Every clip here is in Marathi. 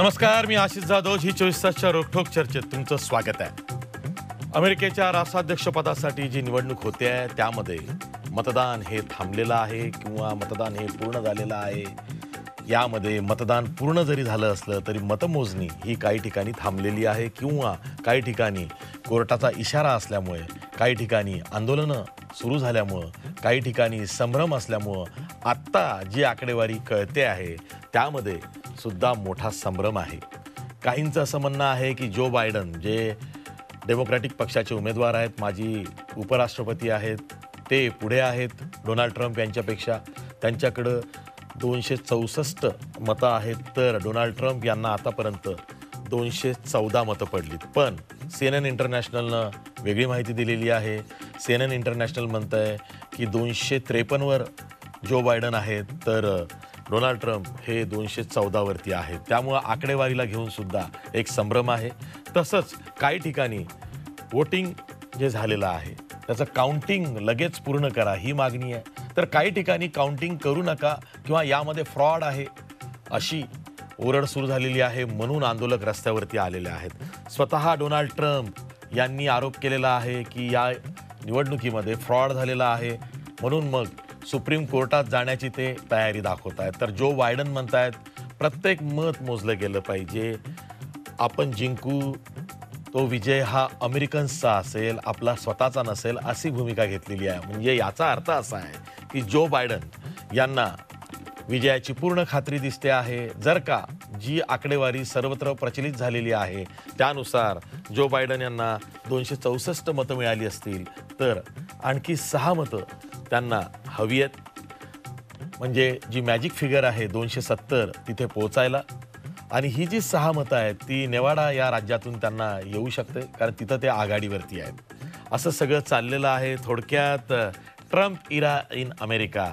नमस्कार मी आशिष जाधव ही चोवीस तासच्या रोखोक चर्चेत तुमचं स्वागत आहे अमेरिकेच्या राष्ट्राध्यक्षपदासाठी जी निवडणूक होते त्यामध्ये मतदान हे थांबलेलं आहे किंवा मतदान हे पूर्ण झालेलं आहे यामध्ये मतदान पूर्ण जरी झालं असलं तरी मतमोजणी ही काही ठिकाणी थांबलेली आहे किंवा काही ठिकाणी कोर्टाचा इशारा असल्यामुळे काही ठिकाणी आंदोलनं सुरू झाल्यामुळं काही ठिकाणी संभ्रम असल्यामुळं आत्ता जी आकडेवारी कळते आहे त्यामध्ये सुद्धा मोठा संभ्रम आहे काहींचं असं म्हणणं आहे की जो बायडन जे डेमोक्रॅटिक पक्षाचे उमेदवार आहेत माजी उपराष्ट्रपती आहेत ते पुढे आहेत डोनाल्ड ट्रम्प यांच्यापेक्षा त्यांच्याकडं दोनशे चौसष्ट मतं आहेत तर डोनाल्ड ट्रम्प यांना आतापर्यंत दोनशे चौदा मतं पडलीत पण सेन एन इंटरनॅशनलनं वेगळी माहिती दिलेली आहे सेन एन इंटरनॅशनल म्हणत आहे की दोनशे त्रेपन्नवर जो बायडन आहेत तर डोनाल्ड ट्रम्प हे दोनशे चौदावरती आहेत त्यामुळं आकडेवारीला घेऊन सुद्धा एक संभ्रम आहे तसंच काही ठिकाणी वोटिंग जे झालेलं आहे त्याचं काउंटिंग लगेच पूर्ण करा ही मागणी आहे तर काही ठिकाणी काउंटिंग करू नका किंवा यामध्ये फ्रॉड आहे अशी ओरड सुरू झालेली आहे म्हणून आंदोलक रस्त्यावरती आलेले आहेत स्वतः डोनाल्ड ट्रम्प यांनी आरोप केलेला आहे की या निवडणुकीमध्ये फ्रॉड झालेला आहे म्हणून मग सुप्रीम कोर्टात जाण्याची ते तयारी दाखवत आहेत तर जो बायडन आहेत प्रत्येक मत मोजलं गेलं पाहिजे आपण जिंकू तो विजय हा अमेरिकन्सचा असेल आपला स्वतःचा नसेल अशी भूमिका घेतलेली आहे म्हणजे याचा अर्थ असा आहे की जो बायडन यांना विजयाची पूर्ण खात्री दिसते आहे जर का जी आकडेवारी सर्वत्र प्रचलित झालेली आहे त्यानुसार जो बायडन यांना दोनशे चौसष्ट मतं मिळाली असतील तर आणखी सहा मतं त्यांना हवी आहेत म्हणजे जी मॅजिक फिगर आहे दोनशे सत्तर तिथे पोहोचायला आणि ही जी सहा मतं आहेत ती नेवाडा या राज्यातून त्यांना येऊ शकते कारण तिथं ते आघाडीवरती आहेत असं सगळं चाललेलं आहे थोडक्यात ट्रम्प इरा इन अमेरिका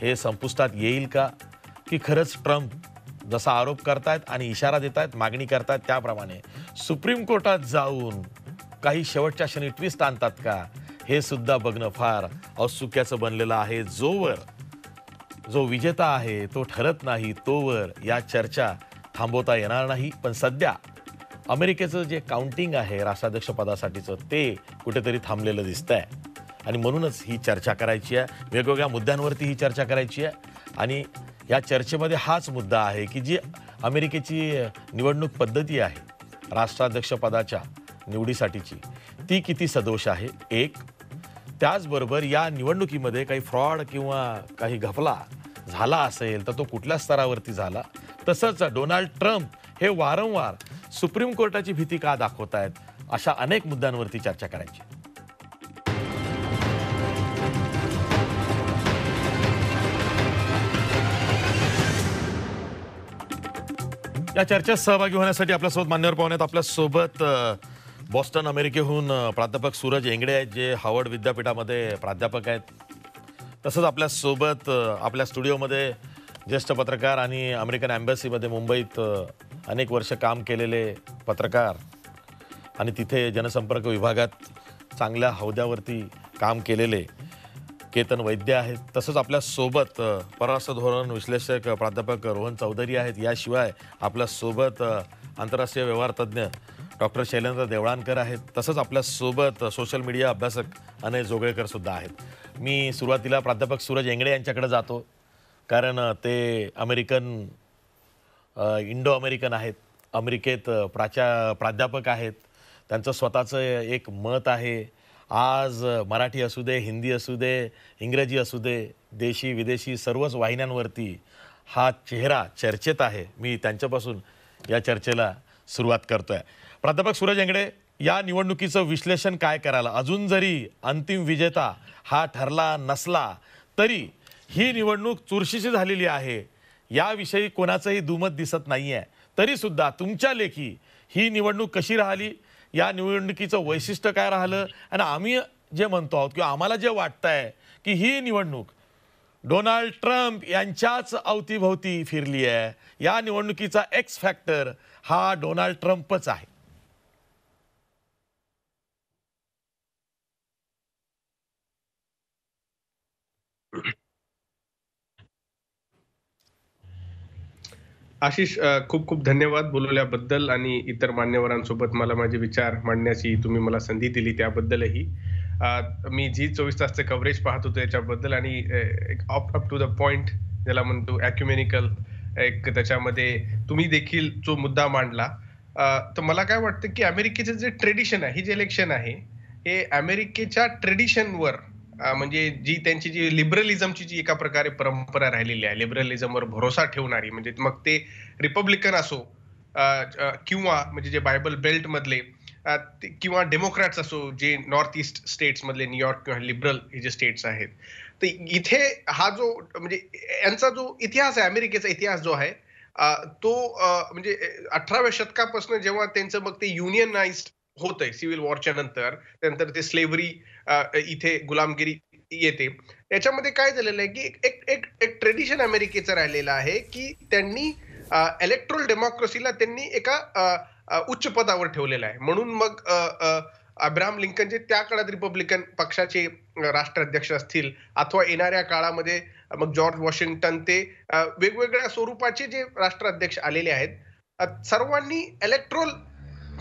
हे संपुष्टात येईल का की खरंच ट्रम्प जसा आरोप करतायत आणि इशारा देत आहेत मागणी करतायत त्याप्रमाणे सुप्रीम कोर्टात जाऊन काही शेवटच्या क्षणी ट्विस्ट आणतात का हे सुद्धा बघणं फार औत्सुक्याचं बनलेलं आहे जोवर जो विजेता आहे तो ठरत नाही तोवर या चर्चा थांबवता येणार नाही पण सध्या अमेरिकेचं जे काउंटिंग आहे राष्ट्राध्यक्षपदासाठीचं ते कुठेतरी थांबलेलं आहे आणि म्हणूनच ही चर्चा करायची आहे वेगवेगळ्या मुद्द्यांवरती ही चर्चा करायची आहे आणि या चर्चेमध्ये हाच मुद्दा आहे की जी अमेरिकेची निवडणूक पद्धती आहे राष्ट्राध्यक्षपदाच्या निवडीसाठीची ती किती सदोष आहे एक त्याचबरोबर या निवडणुकीमध्ये काही फ्रॉड किंवा काही घफला झाला असेल तर तो कुठल्या स्तरावरती झाला तसंच डोनाल्ड ट्रम्प हे वारंवार सुप्रीम कोर्टाची भीती का दाखवत आहेत अशा अनेक मुद्द्यांवरती चर्चा करायची या चर्चेत सहभागी होण्यासाठी आपल्यासोबत मान्यवर पाहुण्यात आपल्यासोबत बॉस्टन अमेरिकेहून प्राध्यापक सूरज एंगडे आहेत जे हावर्ड विद्यापीठामध्ये प्राध्यापक आहेत तसंच आपल्यासोबत आपल्या स्टुडिओमध्ये ज्येष्ठ पत्रकार आणि अमेरिकन ॲम्बॅसीमध्ये मुंबईत अनेक वर्ष काम केलेले पत्रकार आणि तिथे जनसंपर्क विभागात चांगल्या हौद्यावरती काम केलेले केतन वैद्य आहेत तसंच आपल्यासोबत परराष्ट्र धोरण विश्लेषक प्राध्यापक रोहन चौधरी आहेत याशिवाय आपल्यासोबत आंतरराष्ट्रीय व्यवहार तज्ज्ञ डॉक्टर शैलेंद्र देवळानकर आहेत तसंच आपल्यासोबत सोशल मीडिया अभ्यासक अनय जोगळेकर सुद्धा आहेत मी सुरुवातीला प्राध्यापक सूरज एंगडे यांच्याकडे जातो कारण ते अमेरिकन इंडो अमेरिकन आहेत अमेरिकेत प्राचा प्राध्यापक आहेत त्यांचं स्वतःचं एक मत आहे आज मराठी असू दे हिंदी असू दे इंग्रजी असू दे देशी विदेशी सर्वच वाहिन्यांवरती हा चेहरा चर्चेत आहे मी त्यांच्यापासून या चर्चेला सुरुवात करतो आहे प्राध्यापक सूरज एंगडे या निवडणुकीचं विश्लेषण काय करायला अजून जरी अंतिम विजेता हा ठरला नसला तरी ही निवडणूक चुरशीची झालेली आहे याविषयी कोणाचंही दुमत दिसत नाही आहे तरीसुद्धा तुमच्या लेखी ही निवडणूक कशी राहिली या निवडणुकीचं वैशिष्ट्य काय राहिलं आणि आम्ही जे म्हणतो आहोत किंवा आम्हाला जे वाटतं आहे की ही निवडणूक डोनाल्ड ट्रम्प यांच्याच अवतीभोवती फिरली आहे या निवडणुकीचा एक्स फॅक्टर हा डोनाल्ड ट्रम्पच आहे आशिष खूप खूप धन्यवाद बोलवल्याबद्दल आणि इतर मान्यवरांसोबत मला माझे विचार मांडण्याची तुम्ही मला संधी दिली त्याबद्दलही मी जी चोवीस तासचे कव्हरेज पाहत होतो याच्याबद्दल आणि एक up up to the point ज्याला म्हणतो अॅक्युमेनिकल एक त्याच्यामध्ये तुम्ही देखील जो मुद्दा मांडला तर मला काय वाटतं की अमेरिकेचं जे ट्रेडिशन आहे हे जे इलेक्शन आहे हे अमेरिकेच्या ट्रेडिशनवर म्हणजे जी त्यांची जी लिबरलिझमची जी एका प्रकारे परंपरा राहिलेली आहे लिबरलिझमवर भरोसा ठेवणारी म्हणजे मग ते रिपब्लिकन असो किंवा म्हणजे जे बायबल बेल्ट मधले किंवा डेमोक्रॅट्स असो जे नॉर्थ ईस्ट स्टेट्स मधले न्यूयॉर्क किंवा लिबरल हे जे स्टेट्स आहेत तर इथे हा जो म्हणजे यांचा जो इतिहास आहे अमेरिकेचा इतिहास जो आहे तो म्हणजे अठराव्या शतकापासून जेव्हा त्यांचं मग ते युनियनाइज होतंय सिव्हिल वॉरच्या नंतर त्यानंतर ते स्लेव्हरी इथे गुलामगिरी येते याच्यामध्ये काय झालेलं आहे की एक एक एक ट्रेडिशन अमेरिकेचं राहिलेलं आहे की त्यांनी इलेक्ट्रोल डेमोक्रेसीला त्यांनी एका उच्च पदावर ठेवलेलं आहे म्हणून मग अब्राहम लिंकन जे त्या काळात रिपब्लिकन पक्षाचे राष्ट्राध्यक्ष असतील अथवा येणाऱ्या काळामध्ये मग जॉर्ज वॉशिंग्टन ते वेगवेगळ्या स्वरूपाचे जे राष्ट्राध्यक्ष आलेले आहेत सर्वांनी इलेक्ट्रोल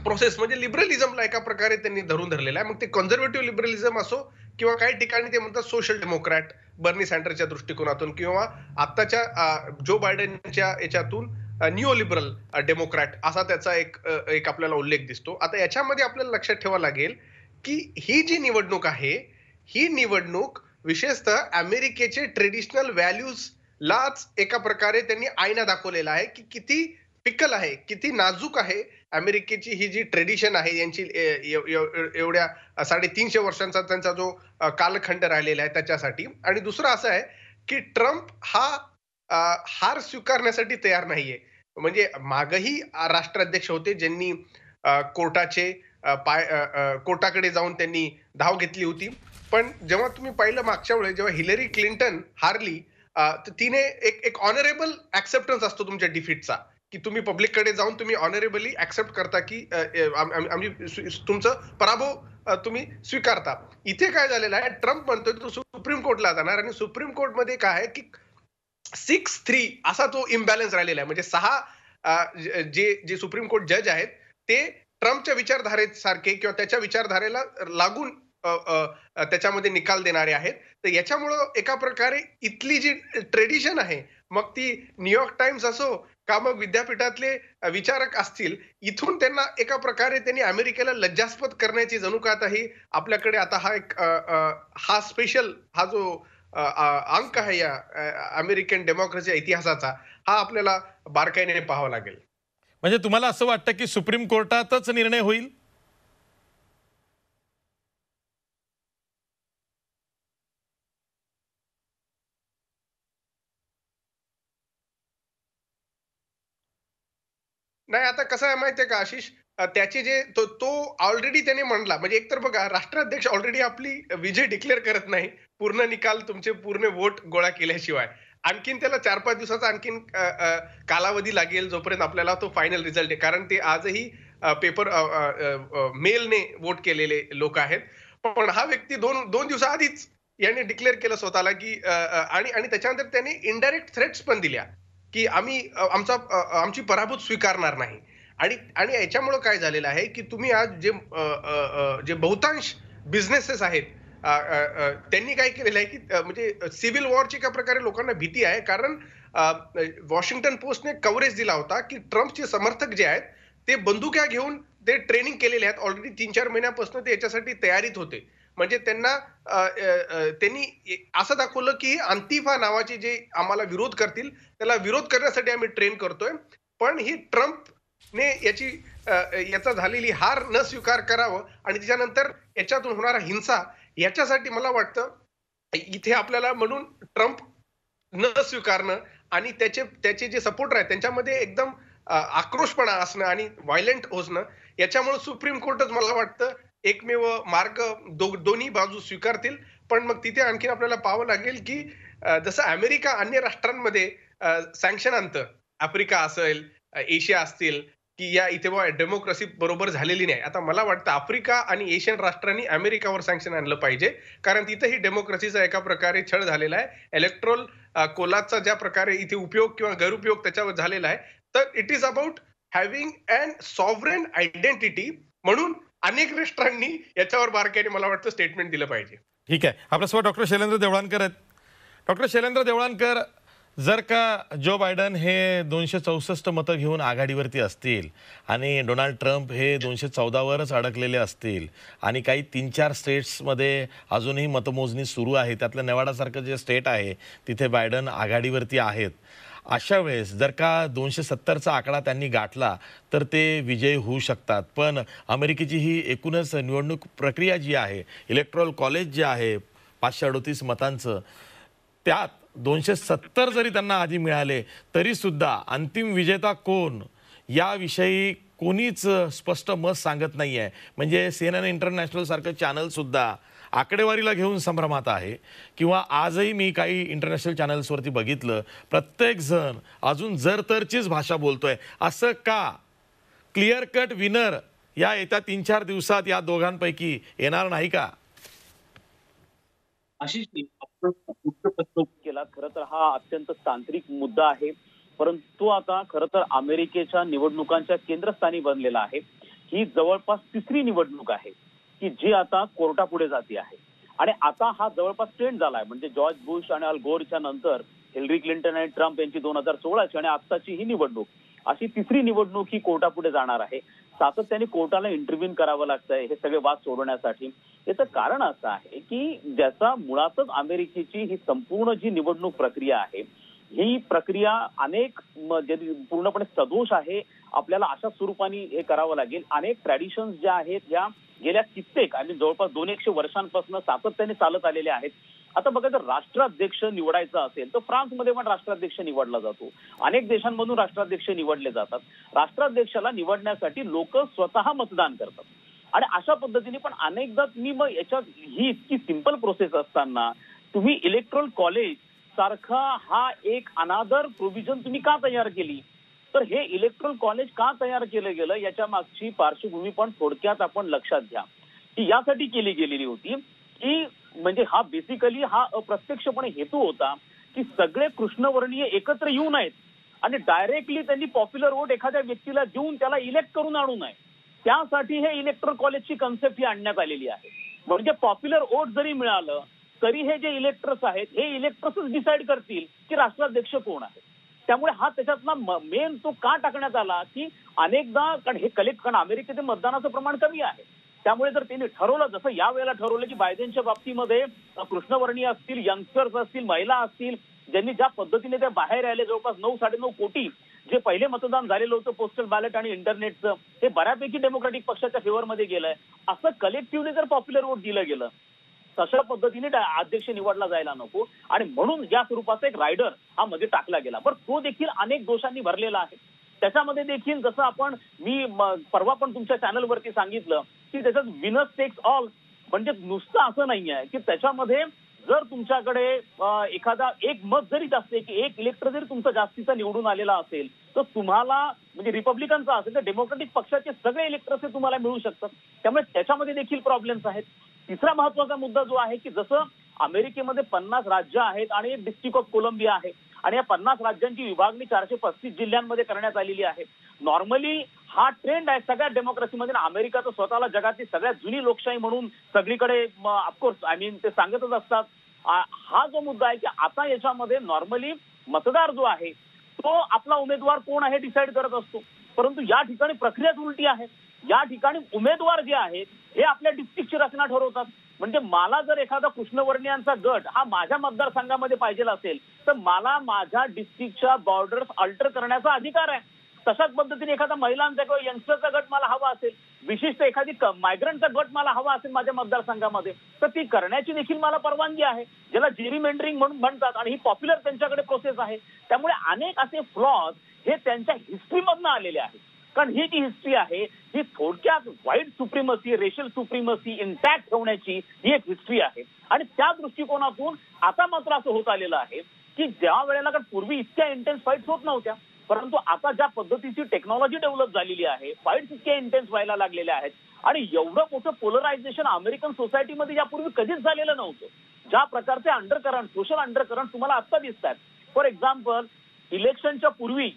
प्रोसेस म्हणजे लिबरलिझमला एका प्रकारे त्यांनी धरून धरलेलं आहे मग ते कॉन्झर्वेटिव्ह लिबरलिझम असो किंवा काही ठिकाणी ते म्हणतात सोशल डेमोक्रॅट बर्नी सँडरच्या दृष्टिकोनातून किंवा आत्ताच्या जो बायडनच्या याच्यातून न्यू लिबरल डेमोक्रॅट असा त्याचा एक एक आपल्याला उल्लेख दिसतो आता याच्यामध्ये आपल्याला लक्षात ठेवा लागेल की ही जी निवडणूक आहे ही निवडणूक विशेषतः अमेरिकेचे ट्रेडिशनल व्हॅल्यूज लाच एका प्रकारे त्यांनी आईना दाखवलेला आहे की किती पिकल आहे किती नाजूक आहे अमेरिकेची ही जी ट्रेडिशन आहे यांची एवढ्या साडेतीनशे वर्षांचा त्यांचा जो कालखंड राहिलेला आहे त्याच्यासाठी आणि दुसरं असं आहे की ट्रम्प हा हार स्वीकारण्यासाठी तयार नाहीये म्हणजे मागही राष्ट्राध्यक्ष होते ज्यांनी कोर्टाचे पाय कोर्टाकडे जाऊन त्यांनी धाव घेतली होती पण जेव्हा तुम्ही पाहिलं मागच्या वेळेस जेव्हा हिलरी क्लिंटन हारली तर तिने एक एक ऑनरेबल ऍक्सेप्टन्स असतो तुमच्या डिफिटचा की तुम्ही पब्लिककडे जाऊन तुम्ही ऑनरेबली ऍक्सेप्ट करता की आम्ही तुमचं पराभव तुम्ही स्वीकारता इथे काय झालेलं आहे ट्रम्प म्हणतोय तो सुप्रीम कोर्टला जाणार आणि सुप्रीम कोर्टमध्ये काय आहे की सिक्स थ्री असा तो इम्बॅलन्स राहिलेला आहे म्हणजे सहा जे जे सुप्रीम कोर्ट जज आहेत ते ट्रम्पच्या विचारधारेसारखे किंवा त्याच्या विचारधारेला लागून त्याच्यामध्ये निकाल देणारे आहेत तर याच्यामुळं एका प्रकारे इथली जी ट्रेडिशन आहे मग ती न्यूयॉर्क टाइम्स असो का मग विद्यापीठातले विचारक असतील इथून त्यांना एका प्रकारे त्यांनी अमेरिकेला लज्जास्पद करण्याची जणू का आपल्याकडे आता हा एक हा स्पेशल हा जो अंक आहे या अमेरिकन डेमोक्रेसी इतिहासाचा हा आपल्याला बारकाईने पाहावा लागेल म्हणजे तुम्हाला असं वाटतं की सुप्रीम कोर्टातच निर्णय होईल नाही आता कसं आहे माहितीये का आशिष त्याचे जे तो तो ऑलरेडी त्याने म्हणला म्हणजे एकतर बघा राष्ट्राध्यक्ष ऑलरेडी आपली विजय डिक्लेअर करत नाही पूर्ण निकाल तुमचे पूर्ण वोट गोळा केल्याशिवाय आणखीन त्याला चार पाच दिवसाचा आणखीन कालावधी लागेल जोपर्यंत आपल्याला तो फायनल रिझल्ट आहे कारण ते आजही पेपर मेलने वोट केलेले लोक आहेत पण हा व्यक्ती दोन दोन दिवसाआधीच याने डिक्लेअर केलं स्वतःला की आणि त्याच्यानंतर त्याने इनडायरेक्ट थ्रेट्स पण दिल्या की आम्ही आमचा आमची पराभूत स्वीकारणार नाही आणि आणि याच्यामुळं काय झालेलं आहे की तुम्ही आज जे जे बहुतांश बिझनेसेस आहेत त्यांनी काय केलेलं आहे की म्हणजे सिव्हिल वॉरची एका प्रकारे लोकांना भीती आहे कारण वॉशिंग्टन पोस्टने कव्हरेज दिला होता की ट्रम्पचे समर्थक जे आहेत ते बंदुक्या घेऊन ते ट्रेनिंग केलेले आहेत ऑलरेडी तीन चार महिन्यापासून ते याच्यासाठी तयारीत होते म्हणजे त्यांना त्यांनी असं दाखवलं की अंतिफा नावाचे जे आम्हाला विरोध करतील त्याला विरोध करण्यासाठी आम्ही ट्रेन करतोय पण ही ट्रम्प ने याची याचा झालेली हार न स्वीकार करावं आणि त्याच्यानंतर याच्यातून होणारा हिंसा याच्यासाठी मला वाटतं इथे आपल्याला म्हणून ट्रम्प न स्वीकारणं आणि त्याचे त्याचे जे सपोर्टर आहेत त्यांच्यामध्ये एकदम आक्रोशपणा असणं आणि व्हायलेंट होणं याच्यामुळे सुप्रीम कोर्टच मला वाटतं एकमेव मार्ग दो दोन्ही बाजू स्वीकारतील पण मग तिथे आणखी आपल्याला पाहावं लागेल की जसं अमेरिका अन्य राष्ट्रांमध्ये सँक्शन आणतं आफ्रिका असेल एशिया असतील की या इथे डेमोक्रेसी बरोबर झालेली नाही आता मला वाटतं आफ्रिका आणि एशियन राष्ट्रांनी अमेरिकावर सँक्शन आणलं पाहिजे कारण तिथं ही डेमोक्रेसीचा एका प्रकारे छळ झालेला आहे इलेक्ट्रोल कोलाचा ज्या प्रकारे इथे उपयोग किंवा गैरउपयोग त्याच्यावर झालेला आहे तर it is about having and sovereign identity म्हणून अनेक राष्ट्रांनी याच्यावर बारकाईने मला वाटतं स्टेटमेंट दिलं पाहिजे ठीक आहे आपल्यासोबत डॉक्टर शैलेंद्र देवळांकर आहेत डॉक्टर शैलेंद्र देवळांकर जर का जो बायडन हे दोनशे चौसष्ट मतं घेऊन आघाडीवरती असतील आणि डोनाल्ड ट्रम्प हे दोनशे चौदावरच अडकलेले असतील आणि काही तीन चार स्टेट्समध्ये अजूनही मतमोजणी सुरू आहे त्यातलं नेवाडासारखं जे स्टेट आहे तिथे बायडन आघाडीवरती आहेत अशा वेळेस जर का दोनशे सत्तरचा आकडा त्यांनी गाठला तर ते विजय होऊ शकतात पण अमेरिकेची ही एकूणच निवडणूक प्रक्रिया जी आहे इलेक्ट्रॉल कॉलेज जे आहे पाचशे अडोतीस मतांचं त्यात दोनशे सत्तर जरी त्यांना आधी मिळाले तरीसुद्धा अंतिम विजेता कोण याविषयी कोणीच स्पष्ट मत सांगत नाही आहे म्हणजे सी इंटरनॅशनलसारखं चॅनलसुद्धा आकडेवारीला घेऊन संभ्रमात आहे किंवा आजही मी काही इंटरनॅशनल चॅनल्सवरती बघितलं प्रत्येकजण अजून जर भाषा बोलतोय असं का क्लिअर कट विनर या येत्या तीन चार दिवसात या दोघांपैकी येणार नाही का अशी केला खर तर हा अत्यंत तांत्रिक मुद्दा आहे परंतु आता खर तर अमेरिकेच्या निवडणुकांच्या केंद्रस्थानी बनलेला आहे ही जवळपास तिसरी निवडणूक आहे की जी आता कोर्टापुढे जाती आहे आणि आता हा जवळपास ट्रेंड झाला आहे म्हणजे जॉर्ज बुश आणि अल गोरच्या नंतर हिलरी क्लिंटन आणि ट्रम्प यांची दोन हजार सोळाची आणि आत्ताची ही निवडणूक अशी तिसरी निवडणूक ही कोर्टापुढे जाणार आहे सातत्याने कोर्टाला इंटरव्ह्यून करावं लागतंय हे सगळे वाद सोडवण्यासाठी याचं कारण असं आहे की ज्याचा मुळातच अमेरिकेची ही संपूर्ण जी निवडणूक प्रक्रिया आहे ही प्रक्रिया अनेक पूर्णपणे सदोष आहे आपल्याला अशा स्वरूपाने हे करावं लागेल अनेक ट्रॅडिशन्स ज्या आहेत या गेल्या कित्येक आणि जवळपास दोन एकशे वर्षांपासून सातत्याने चालत आलेले आहेत आता बघा जर राष्ट्राध्यक्ष निवडायचा असेल तर फ्रान्समध्ये पण राष्ट्राध्यक्ष निवडला जातो अनेक देशांमधून राष्ट्राध्यक्ष निवडले जातात राष्ट्राध्यक्षाला निवडण्यासाठी लोक स्वतः मतदान करतात आणि अशा पद्धतीने पण अनेकदा मी मग याच्यात ही इतकी सिम्पल प्रोसेस असताना तुम्ही इलेक्ट्रॉल कॉलेज सारखा हा एक अनादर प्रोव्हिजन तुम्ही का तयार केली तर हे इलेक्ट्रल कॉलेज का तयार केलं गेलं याच्या मागची पार्श्वभूमी पण थोडक्यात आपण लक्षात घ्या की यासाठी केली गेलेली होती की म्हणजे हा बेसिकली हा अप्रत्यक्षपणे हेतू होता की सगळे कृष्णवर्णीय एकत्र येऊ नयेत आणि डायरेक्टली त्यांनी पॉप्युलर वोट एखाद्या व्यक्तीला देऊन त्याला इलेक्ट करून आणू नये त्यासाठी हे इलेक्ट्रल कॉलेजची कन्सेप्ट ही आणण्यात आलेली आहे म्हणजे पॉप्युलर वोट जरी मिळालं तरी हे जे इलेक्ट्रस आहेत हे इलेक्ट्रसच डिसाईड करतील की राष्ट्राध्यक्ष कोण आहे त्यामुळे हा त्याच्यातला मेन तो का टाकण्यात आला की अनेकदा कारण हे कलेक्ट कारण अमेरिकेतील मतदानाचं प्रमाण कमी आहे त्यामुळे जर त्यांनी ठरवलं जसं यावेळेला ठरवलं की बायडेनच्या बाबतीमध्ये कृष्णवर्णीय असतील यंगस्टर्स असतील महिला असतील ज्यांनी ज्या पद्धतीने त्या बाहेर आले जवळपास नऊ साडेनऊ कोटी जे पहिले मतदान झालेलं होतं पोस्टल बॅलेट आणि इंटरनेटचं हे बऱ्यापैकी डेमोक्रॅटिक पक्षाच्या फेवरमध्ये गेलंय असं कलेक्टिव्हली जर पॉप्युलर वोट दिलं गेलं तशा पद्धतीने अध्यक्ष निवडला जायला नको आणि म्हणून या स्वरूपाचा एक रायडर हा मध्ये टाकला गेला पण तो देखील अनेक दोषांनी भरलेला आहे त्याच्यामध्ये देखील जसं आपण मी परवा पण तुमच्या चॅनलवरती सांगितलं की त्याच्यात विनस टेक्स ऑल म्हणजे नुसतं असं नाही आहे की त्याच्यामध्ये जर तुमच्याकडे एखादा एक मत जरी जास्त की एक इलेक्टर जरी तुमचा जास्तीचा निवडून आलेला असेल तर तुम्हाला म्हणजे रिपब्लिकनचा असेल तर डेमोक्रेटिक पक्षाचे सगळे इलेक्टर्स हे तुम्हाला मिळू शकतात त्यामुळे त्याच्यामध्ये देखील प्रॉब्लेम्स आहेत तिसरा महत्वाचा मुद्दा जो आहे की जसं अमेरिकेमध्ये पन्नास राज्य आहेत आणि एक डिस्ट्रिक्ट ऑफ कोलंबिया आहे आणि या पन्नास राज्यांची विभागणी चारशे पस्तीस जिल्ह्यांमध्ये करण्यात आलेली आहे नॉर्मली हा ट्रेंड आहे सगळ्या डेमोक्रेसीमध्ये अमेरिका तर स्वतःला जगातली सगळ्यात जुनी लोकशाही म्हणून सगळीकडे ऑफकोर्स आय मीन ते सांगतच असतात हा जो मुद्दा आहे की आता याच्यामध्ये नॉर्मली मतदार जो आहे तो आपला उमेदवार कोण आहे डिसाईड करत असतो परंतु या ठिकाणी प्रक्रियाच उलटी आहे या ठिकाणी उमेदवार जे आहेत हे आपल्या डिस्ट्रिक्टची रचना ठरवतात म्हणजे मला जर एखादा कृष्णवर्णियांचा गट हा माझ्या मतदारसंघामध्ये पाहिजे असेल तर मला माझ्या डिस्ट्रिक्टच्या बॉर्डर्स अल्टर करण्याचा अधिकार आहे तशाच पद्धतीने एखादा महिलांचा किंवा यंगस्टरचा गट मला हवा असेल विशिष्ट एखादी मायग्रंटचा गट मला हवा असेल माझ्या मतदारसंघामध्ये तर ती करण्याची देखील मला परवानगी आहे ज्याला जेरी मेंडरिंग म्हणून म्हणतात आणि ही पॉप्युलर त्यांच्याकडे प्रोसेस आहे त्यामुळे अनेक असे फ्लॉज हे त्यांच्या हिस्ट्रीमधनं आलेले आहेत कारण ही जी हिस्ट्री आहे ही थोडक्यात white supremacy racial supremacy intact ठेवण्याची ही एक हिस्ट्री आहे आणि त्या दृष्टिकोनातून आता मात्र असं होत आलेलं आहे की ज्या वेळेला कारण पूर्वी इतक्या इंटेन्स फाईट्स होत नव्हत्या परंतु आता ज्या पद्धतीची टेक्नॉलॉजी डेव्हलप झालेली आहे फाईट इतके इंटेन्स व्हायला लागलेले आहेत आणि एवढं मोठं पोलरायझेशन अमेरिकन सोसायटीमध्ये यापूर्वी कधीच झालेलं नव्हतं ज्या प्रकारचे अंडरकरंट सोशल अंडरकरंट तुम्हाला आत्ता दिसत आहेत फॉर एक्झाम्पल इलेक्शनच्या पूर्वी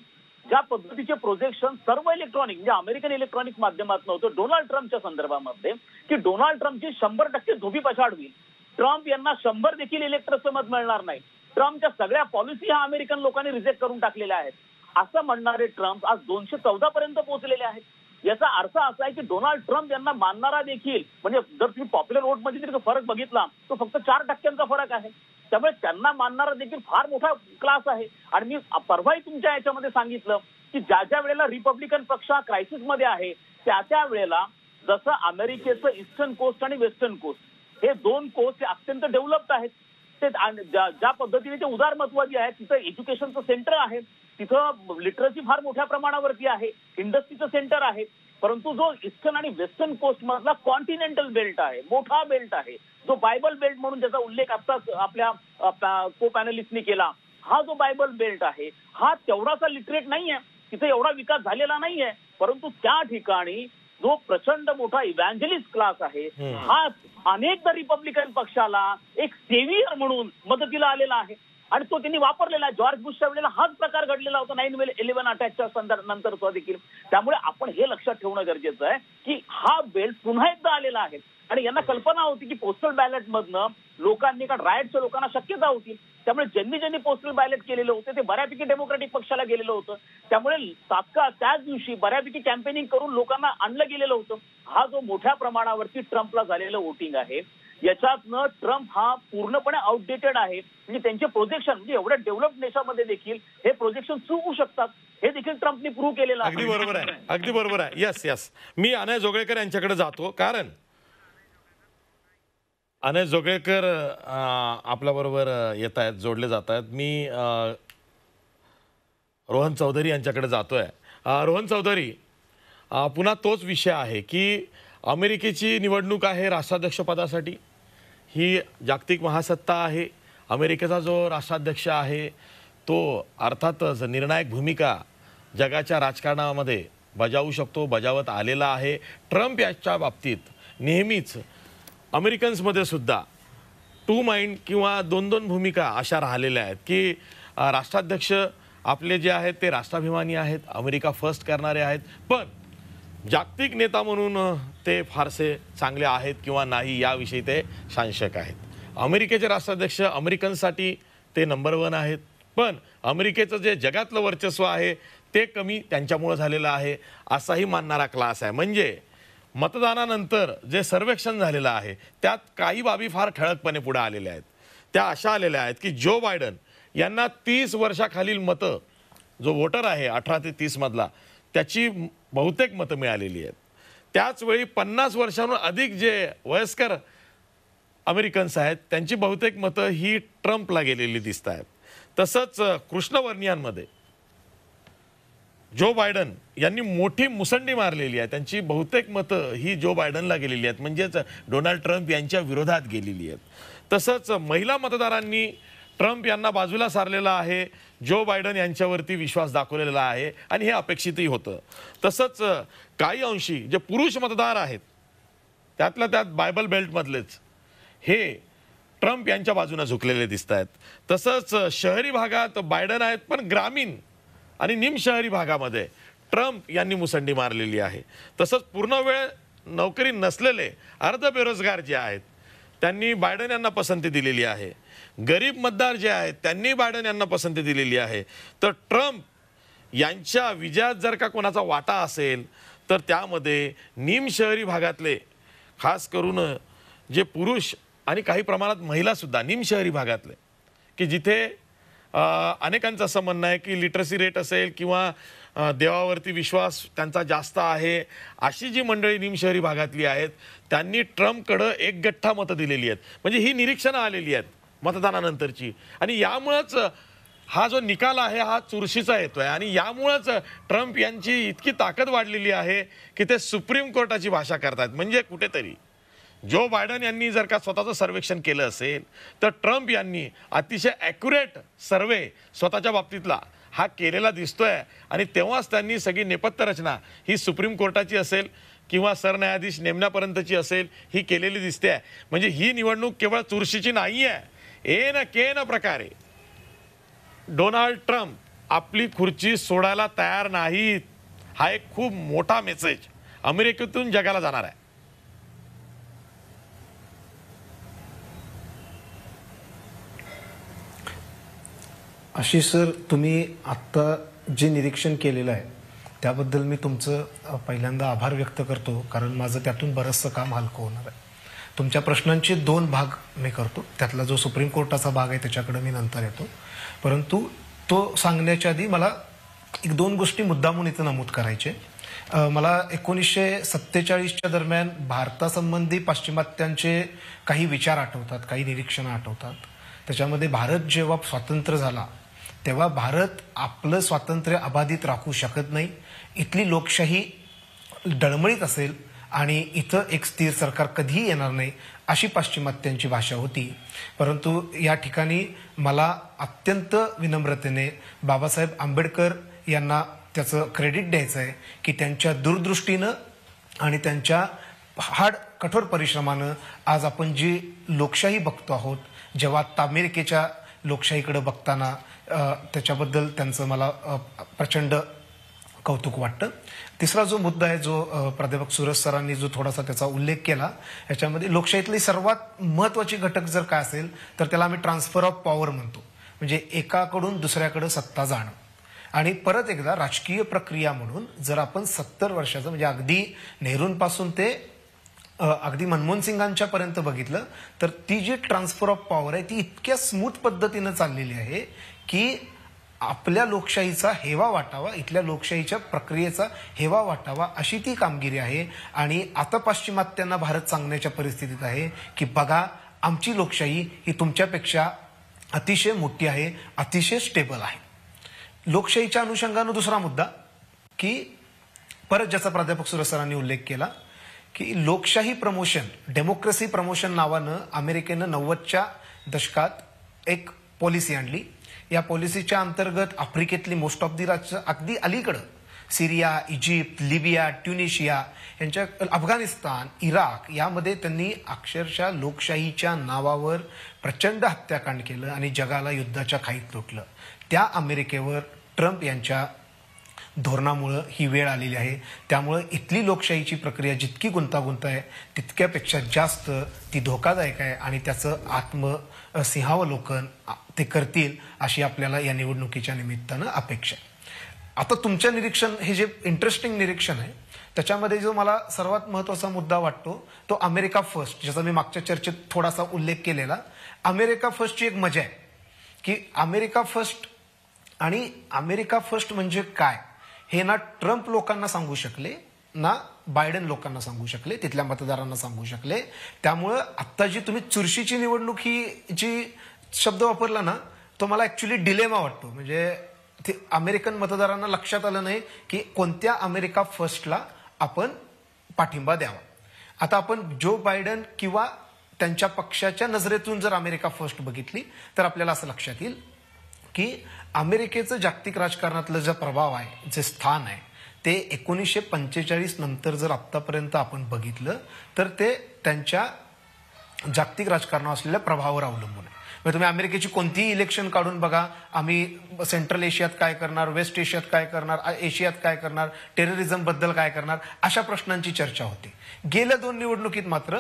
ज्या पद्धतीचे प्रोजेक्शन सर्व इलेक्ट्रॉनिक म्हणजे अमेरिकन इलेक्ट्रॉनिक माध्यमात नव्हतं डोनाल्ड ट्रम्पच्या संदर्भामध्ये की डोनाल्ड ट्रम्पची शंभर टक्के झोपी पछाड होईल ट्रम्प यांना शंभर देखील इलेक्ट्रचं मत मिळणार नाही ट्रम्पच्या सगळ्या पॉलिसी ह्या अमेरिकन लोकांनी रिजेक्ट करून टाकलेल्या आहेत असं म्हणणारे ट्रम्प आज दोनशे चौदा पर्यंत पोहोचलेले आहेत याचा अर्थ असा आहे की डोनाल्ड ट्रम्प यांना मानणारा देखील म्हणजे जर तुम्ही पॉप्युलर मध्ये जर फरक बघितला तो फक्त चार टक्क्यांचा फरक आहे त्यामुळे त्यांना मानणारा देखील फार मोठा क्लास आहे आणि मी परवाही तुमच्या याच्यामध्ये सांगितलं की ज्या ज्या वेळेला रिपब्लिकन पक्ष हा क्रायसिसमध्ये आहे त्या त्या वेळेला जसं अमेरिकेचं ईस्टर्न कोस्ट आणि वेस्टर्न कोस्ट हे दोन कोस्ट अत्यंत डेव्हलप्ड आहेत ते ज्या पद्धतीने ते उदारमतवादी आहेत तिथं एज्युकेशनचं सेंटर आहे तिथं लिटरसी फार मोठ्या प्रमाणावरती आहे इंडस्ट्रीचं सेंटर आहे परंतु जो इस्टर्न आणि वेस्टर्न कोस्ट मधला कॉन्टिनेंटल बेल्ट आहे मोठा बेल्ट आहे जो बायबल बेल्ट म्हणून त्याचा उल्लेख आताच आपल्या को पॅनलिस्टने केला हा जो बायबल बेल्ट आहे हा तेवढासा लिटरेट नाही आहे तिथे एवढा विकास झालेला नाही आहे परंतु त्या ठिकाणी जो प्रचंड मोठा इव्हॅन्जलिस्ट क्लास आहे हा अनेकदा रिपब्लिकन पक्षाला एक सेवियर म्हणून मदतीला आलेला आहे आणि तो त्यांनी वापरलेला जॉर्ज बुशच्या वेळेला हाच प्रकार घडलेला होता नाईन इलेव्हन अटॅकच्या संदर्भ तो देखील त्यामुळे आपण हे लक्षात ठेवणं गरजेचं आहे की हा बेल पुन्हा एकदा आलेला आहे आणि यांना कल्पना होती की पोस्टल बॅलेट मधनं लोकांनी कारण रायटच्या लोकांना शक्यता होती त्यामुळे ज्यांनी ज्यांनी पोस्टल बॅलेट केलेलं होते ते बऱ्यापैकी डेमोक्रॅटिक पक्षाला गेलेलं होतं त्यामुळे तात्काळ त्याच दिवशी बऱ्यापैकी कॅम्पेनिंग करून लोकांना आणलं गेलेलं होतं हा जो मोठ्या प्रमाणावरती ट्रम्पला झालेलं वोटिंग आहे याच्यातनं ट्रम्प हा पूर्णपणे आउटडेटेड आहे म्हणजे त्यांचे प्रोजेक्शन म्हणजे एवढ्या डेव्हलप्ड देशामध्ये देखील हे प्रोजेक्शन चुकू शकतात हे देखील ट्रम्पने प्रूव्ह केलेलं अगदी बरोबर आहे अगदी बरोबर आहे यस यस मी अनय जोगळेकर यांच्याकडे जातो कारण अनय जोगळेकर आपल्याबरोबर येत आहेत जोडले जात आहेत मी रोहन चौधरी यांच्याकडे जातोय रोहन चौधरी पुन्हा तोच विषय आहे की अमेरिकेची निवडणूक आहे राष्ट्राध्यक्षपदासाठी ही जागतिक महासत्ता आहे अमेरिकेचा जो राष्ट्राध्यक्ष आहे तो अर्थातच निर्णायक भूमिका जगाच्या राजकारणामध्ये बजावू शकतो बजावत आलेला आहे ट्रम्प याच्या बाबतीत नेहमीच अमेरिकन्समध्ये सुद्धा टू माइंड किंवा दोन दोन भूमिका अशा राहिलेल्या आहेत की राष्ट्राध्यक्ष आपले जे आहेत ते राष्ट्राभिमानी आहेत अमेरिका फर्स्ट करणारे आहेत पण जागतिक नेता म्हणून ते फारसे चांगले आहेत किंवा नाही याविषयी ते शांशक आहेत अमेरिकेचे राष्ट्राध्यक्ष अमेरिकनसाठी ते नंबर वन आहेत पण अमेरिकेचं जे जगातलं वर्चस्व आहे ते कमी त्यांच्यामुळं झालेलं आहे असाही मानणारा क्लास आहे म्हणजे मतदानानंतर जे सर्वेक्षण झालेलं आहे त्यात काही बाबी फार ठळकपणे पुढे आलेल्या आहेत त्या अशा आलेल्या आहेत की जो बायडन यांना तीस वर्षाखालील मतं जो वोटर आहे अठरा ते तीसमधला त्याची बहुतेक मतं मिळालेली आहेत त्याचवेळी पन्नास वर्षांहून अधिक जे वयस्कर अमेरिकन्स आहेत त्यांची बहुतेक मतं ही ट्रम्पला गेलेली दिसत आहेत तसंच कृष्णवर्णियांमध्ये जो बायडन यांनी मोठी मुसंडी मारलेली आहे त्यांची बहुतेक मतं ही जो बायडनला गेलेली आहेत म्हणजेच डोनाल्ड ट्रम्प यांच्या विरोधात गेलेली आहेत तसंच महिला मतदारांनी ट्रम्प यांना बाजूला सारलेला आहे जो बायडन यांच्यावरती विश्वास दाखवलेला आहे आणि हे अपेक्षितही होतं तसंच काही अंशी जे पुरुष मतदार आहेत त्यातल्या त्यात बायबल बेल्टमधलेच हे ट्रम्प यांच्या बाजूने झुकलेले दिसत आहेत तसंच शहरी भागात बायडन आहेत पण ग्रामीण आणि निमशहरी भागामध्ये ट्रम्प यांनी मुसंडी मारलेली आहे तसंच पूर्ण वेळ नोकरी नसलेले अर्ध बेरोजगार जे आहेत त्यांनी बायडन यांना पसंती दिलेली आहे गरीब मतदार जे आहेत त्यांनी बायडन यांना पसंती दिलेली आहे तर ट्रम्प यांच्या विजयात जर का कोणाचा वाटा असेल तर त्यामध्ये निम शहरी भागातले खास करून जे पुरुष आणि काही प्रमाणात महिलासुद्धा निम शहरी भागातले की जिथे अनेकांचं असं म्हणणं आहे की लिटरसी रेट असेल किंवा देवावरती विश्वास त्यांचा जास्त आहे अशी जी मंडळी निमशहरी भागातली आहेत त्यांनी ट्रम्पकडं एक गठ्ठा मतं दिलेली आहेत म्हणजे ही निरीक्षणं आलेली आहेत मतदानानंतरची आणि यामुळंच हा जो निकाल आहे हा चुरशीचा येतो आहे आणि यामुळंच ट्रम्प यांची इतकी ताकद वाढलेली आहे की ते सुप्रीम कोर्टाची भाषा आहेत म्हणजे कुठेतरी जो बायडन यांनी जर का स्वतःचं सर्वेक्षण केलं असेल तर ट्रम्प यांनी अतिशय ॲक्युरेट सर्वे स्वतःच्या बाबतीतला हा केलेला दिसतोय आणि तेव्हाच त्यांनी सगळी नेपथ्य रचना ही सुप्रीम कोर्टाची असेल किंवा सरन्यायाधीश नेमण्यापर्यंतची असेल ही केलेली दिसते म्हणजे ही निवडणूक केवळ चुरशीची नाही आहे एन केन प्रकारे डोनाल्ड ट्रम्प आपली खुर्ची सोडायला तयार नाहीत हा एक खूप मोठा मेसेज अमेरिकेतून जगाला जाणार आहे अशी सर तुम्ही आत्ता जे निरीक्षण केलेलं आहे त्याबद्दल मी तुमचं पहिल्यांदा आभार व्यक्त करतो कारण माझं त्यातून बरंचसं काम हलकं होणार आहे तुमच्या प्रश्नांचे दोन भाग मी करतो त्यातला जो सुप्रीम कोर्टाचा भाग आहे त्याच्याकडे मी नंतर येतो परंतु तो सांगण्याच्या आधी मला एक दोन गोष्टी मुद्दामून इथं नमूद करायचे मला एकोणीसशे सत्तेचाळीसच्या दरम्यान भारतासंबंधी पाश्चिमात्यांचे काही विचार आठवतात काही निरीक्षणं आठवतात त्याच्यामध्ये भारत जेव्हा स्वातंत्र्य झाला तेव्हा भारत आपलं स्वातंत्र्य अबाधित राखू शकत नाही इथली लोकशाही डळमळीत असेल आणि इथं एक स्थिर सरकार कधीही येणार नाही अशी पाश्चिमात्यांची भाषा होती परंतु या ठिकाणी मला अत्यंत विनम्रतेने बाबासाहेब आंबेडकर यांना त्याचं क्रेडिट द्यायचं आहे की त्यांच्या दूरदृष्टीनं आणि त्यांच्या हाड कठोर परिश्रमानं आज आपण जी लोकशाही बघतो आहोत जेव्हा अमेरिकेच्या लोकशाहीकडे बघताना त्याच्याबद्दल त्यांचं मला प्रचंड कौतुक वाटतं तिसरा जो मुद्दा आहे जो प्राध्यापक सुरज सरांनी जो थोडासा त्याचा उल्लेख केला याच्यामध्ये लोकशाहीतली सर्वात महत्वाची घटक जर काय असेल तर त्याला आम्ही ट्रान्सफर ऑफ पॉवर म्हणतो म्हणजे एकाकडून दुसऱ्याकडे सत्ता जाणं आणि परत एकदा राजकीय प्रक्रिया म्हणून जर आपण सत्तर वर्षाचं म्हणजे अगदी नेहरूंपासून ते अगदी मनमोहन सिंगांच्या पर्यंत बघितलं तर ती जी ट्रान्सफर ऑफ पॉवर आहे ती इतक्या स्मूथ पद्धतीनं चाललेली आहे की आपल्या लोकशाहीचा हेवा वाटावा इथल्या लोकशाहीच्या प्रक्रियेचा हेवा वाटावा अशी ती कामगिरी आहे आणि आता पाश्चिमात्यांना भारत सांगण्याच्या परिस्थितीत आहे की बघा आमची लोकशाही ही तुमच्यापेक्षा अतिशय मोठी आहे अतिशय स्टेबल आहे लोकशाहीच्या अनुषंगानं दुसरा मुद्दा की परत ज्याचा प्राध्यापक सुरसरांनी उल्लेख केला की लोकशाही प्रमोशन डेमोक्रेसी प्रमोशन नावानं अमेरिकेनं नव्वदच्या दशकात एक पॉलिसी आणली या पॉलिसीच्या अंतर्गत आफ्रिकेतली मोस्ट ऑफ दी राज्य अगदी अलीकडं सिरिया इजिप्त लिबिया ट्युनिशिया यांच्या अफगाणिस्तान इराक यामध्ये त्यांनी अक्षरशः लोकशाहीच्या नावावर प्रचंड हत्याकांड केलं आणि जगाला युद्धाच्या खाईत लोटलं त्या अमेरिकेवर ट्रम्प यांच्या धोरणामुळं ही वेळ आलेली आहे त्यामुळं इथली लोकशाहीची प्रक्रिया जितकी गुंतागुंत आहे तितक्यापेक्षा जास्त ती धोकादायक आहे आणि त्याचं आत्मसिंहावलोकन ते करतील अशी आपल्याला या निवडणुकीच्या निमित्तानं अपेक्षा आहे आता तुमच्या निरीक्षण हे जे इंटरेस्टिंग निरीक्षण आहे त्याच्यामध्ये जो मला सर्वात महत्वाचा मुद्दा वाटतो तो अमेरिका फर्स्ट ज्याचा मी मागच्या चर्चेत थोडासा उल्लेख केलेला अमेरिका फर्स्टची एक मजा आहे की अमेरिका फर्स्ट आणि अमेरिका फर्स्ट म्हणजे काय हे ना ट्रम्प लोकांना सांगू शकले ना बायडन लोकांना सांगू शकले तिथल्या मतदारांना सांगू शकले त्यामुळं आत्ता जी तुम्ही चुरशीची निवडणूक ही जी शब्द वापरला ना तो मला ऍक्च्युली डिलेमा वाटतो म्हणजे ते अमेरिकन मतदारांना लक्षात आलं नाही की कोणत्या अमेरिका फर्स्टला आपण पाठिंबा द्यावा आता आपण जो बायडन किंवा त्यांच्या पक्षाच्या नजरेतून जर अमेरिका फर्स्ट बघितली तर आपल्याला असं लक्षात येईल की अमेरिकेचं जागतिक राजकारणातलं जे प्रभाव आहे जे स्थान आहे ते एकोणीसशे पंचेचाळीस नंतर जर आत्तापर्यंत आपण बघितलं तर ते त्यांच्या जागतिक राजकारणावर असलेल्या प्रभावावर अवलंबून आहे म्हणजे तुम्ही अमेरिकेची कोणतीही इलेक्शन काढून बघा आम्ही सेंट्रल एशियात काय करणार वेस्ट एशियात काय करणार एशियात काय करणार टेररिझम बद्दल काय करणार अशा प्रश्नांची चर्चा होती गेल्या दोन निवडणुकीत मात्र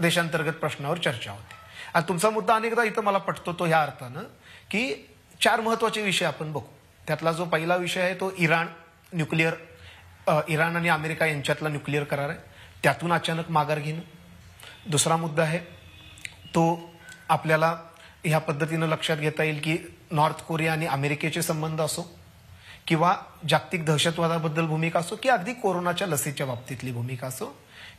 देशांतर्गत प्रश्नावर चर्चा होती आणि तुमचा मुद्दा अनेकदा इथं मला पटतो तो ह्या अर्थानं की चार महत्वाचे विषय आपण बघू त्यातला जो पहिला विषय आहे तो इराण न्यूक्लिअर इराण आणि अमेरिका यांच्यातला न्यूक्लिअर करार आहे त्यातून अचानक माघार घेणं दुसरा मुद्दा आहे तो आपल्याला ह्या पद्धतीनं लक्षात घेता येईल की नॉर्थ कोरिया आणि अमेरिकेचे संबंध असो किंवा जागतिक दहशतवादाबद्दल भूमिका असो की अगदी कोरोनाच्या लसीच्या बाबतीतली भूमिका असो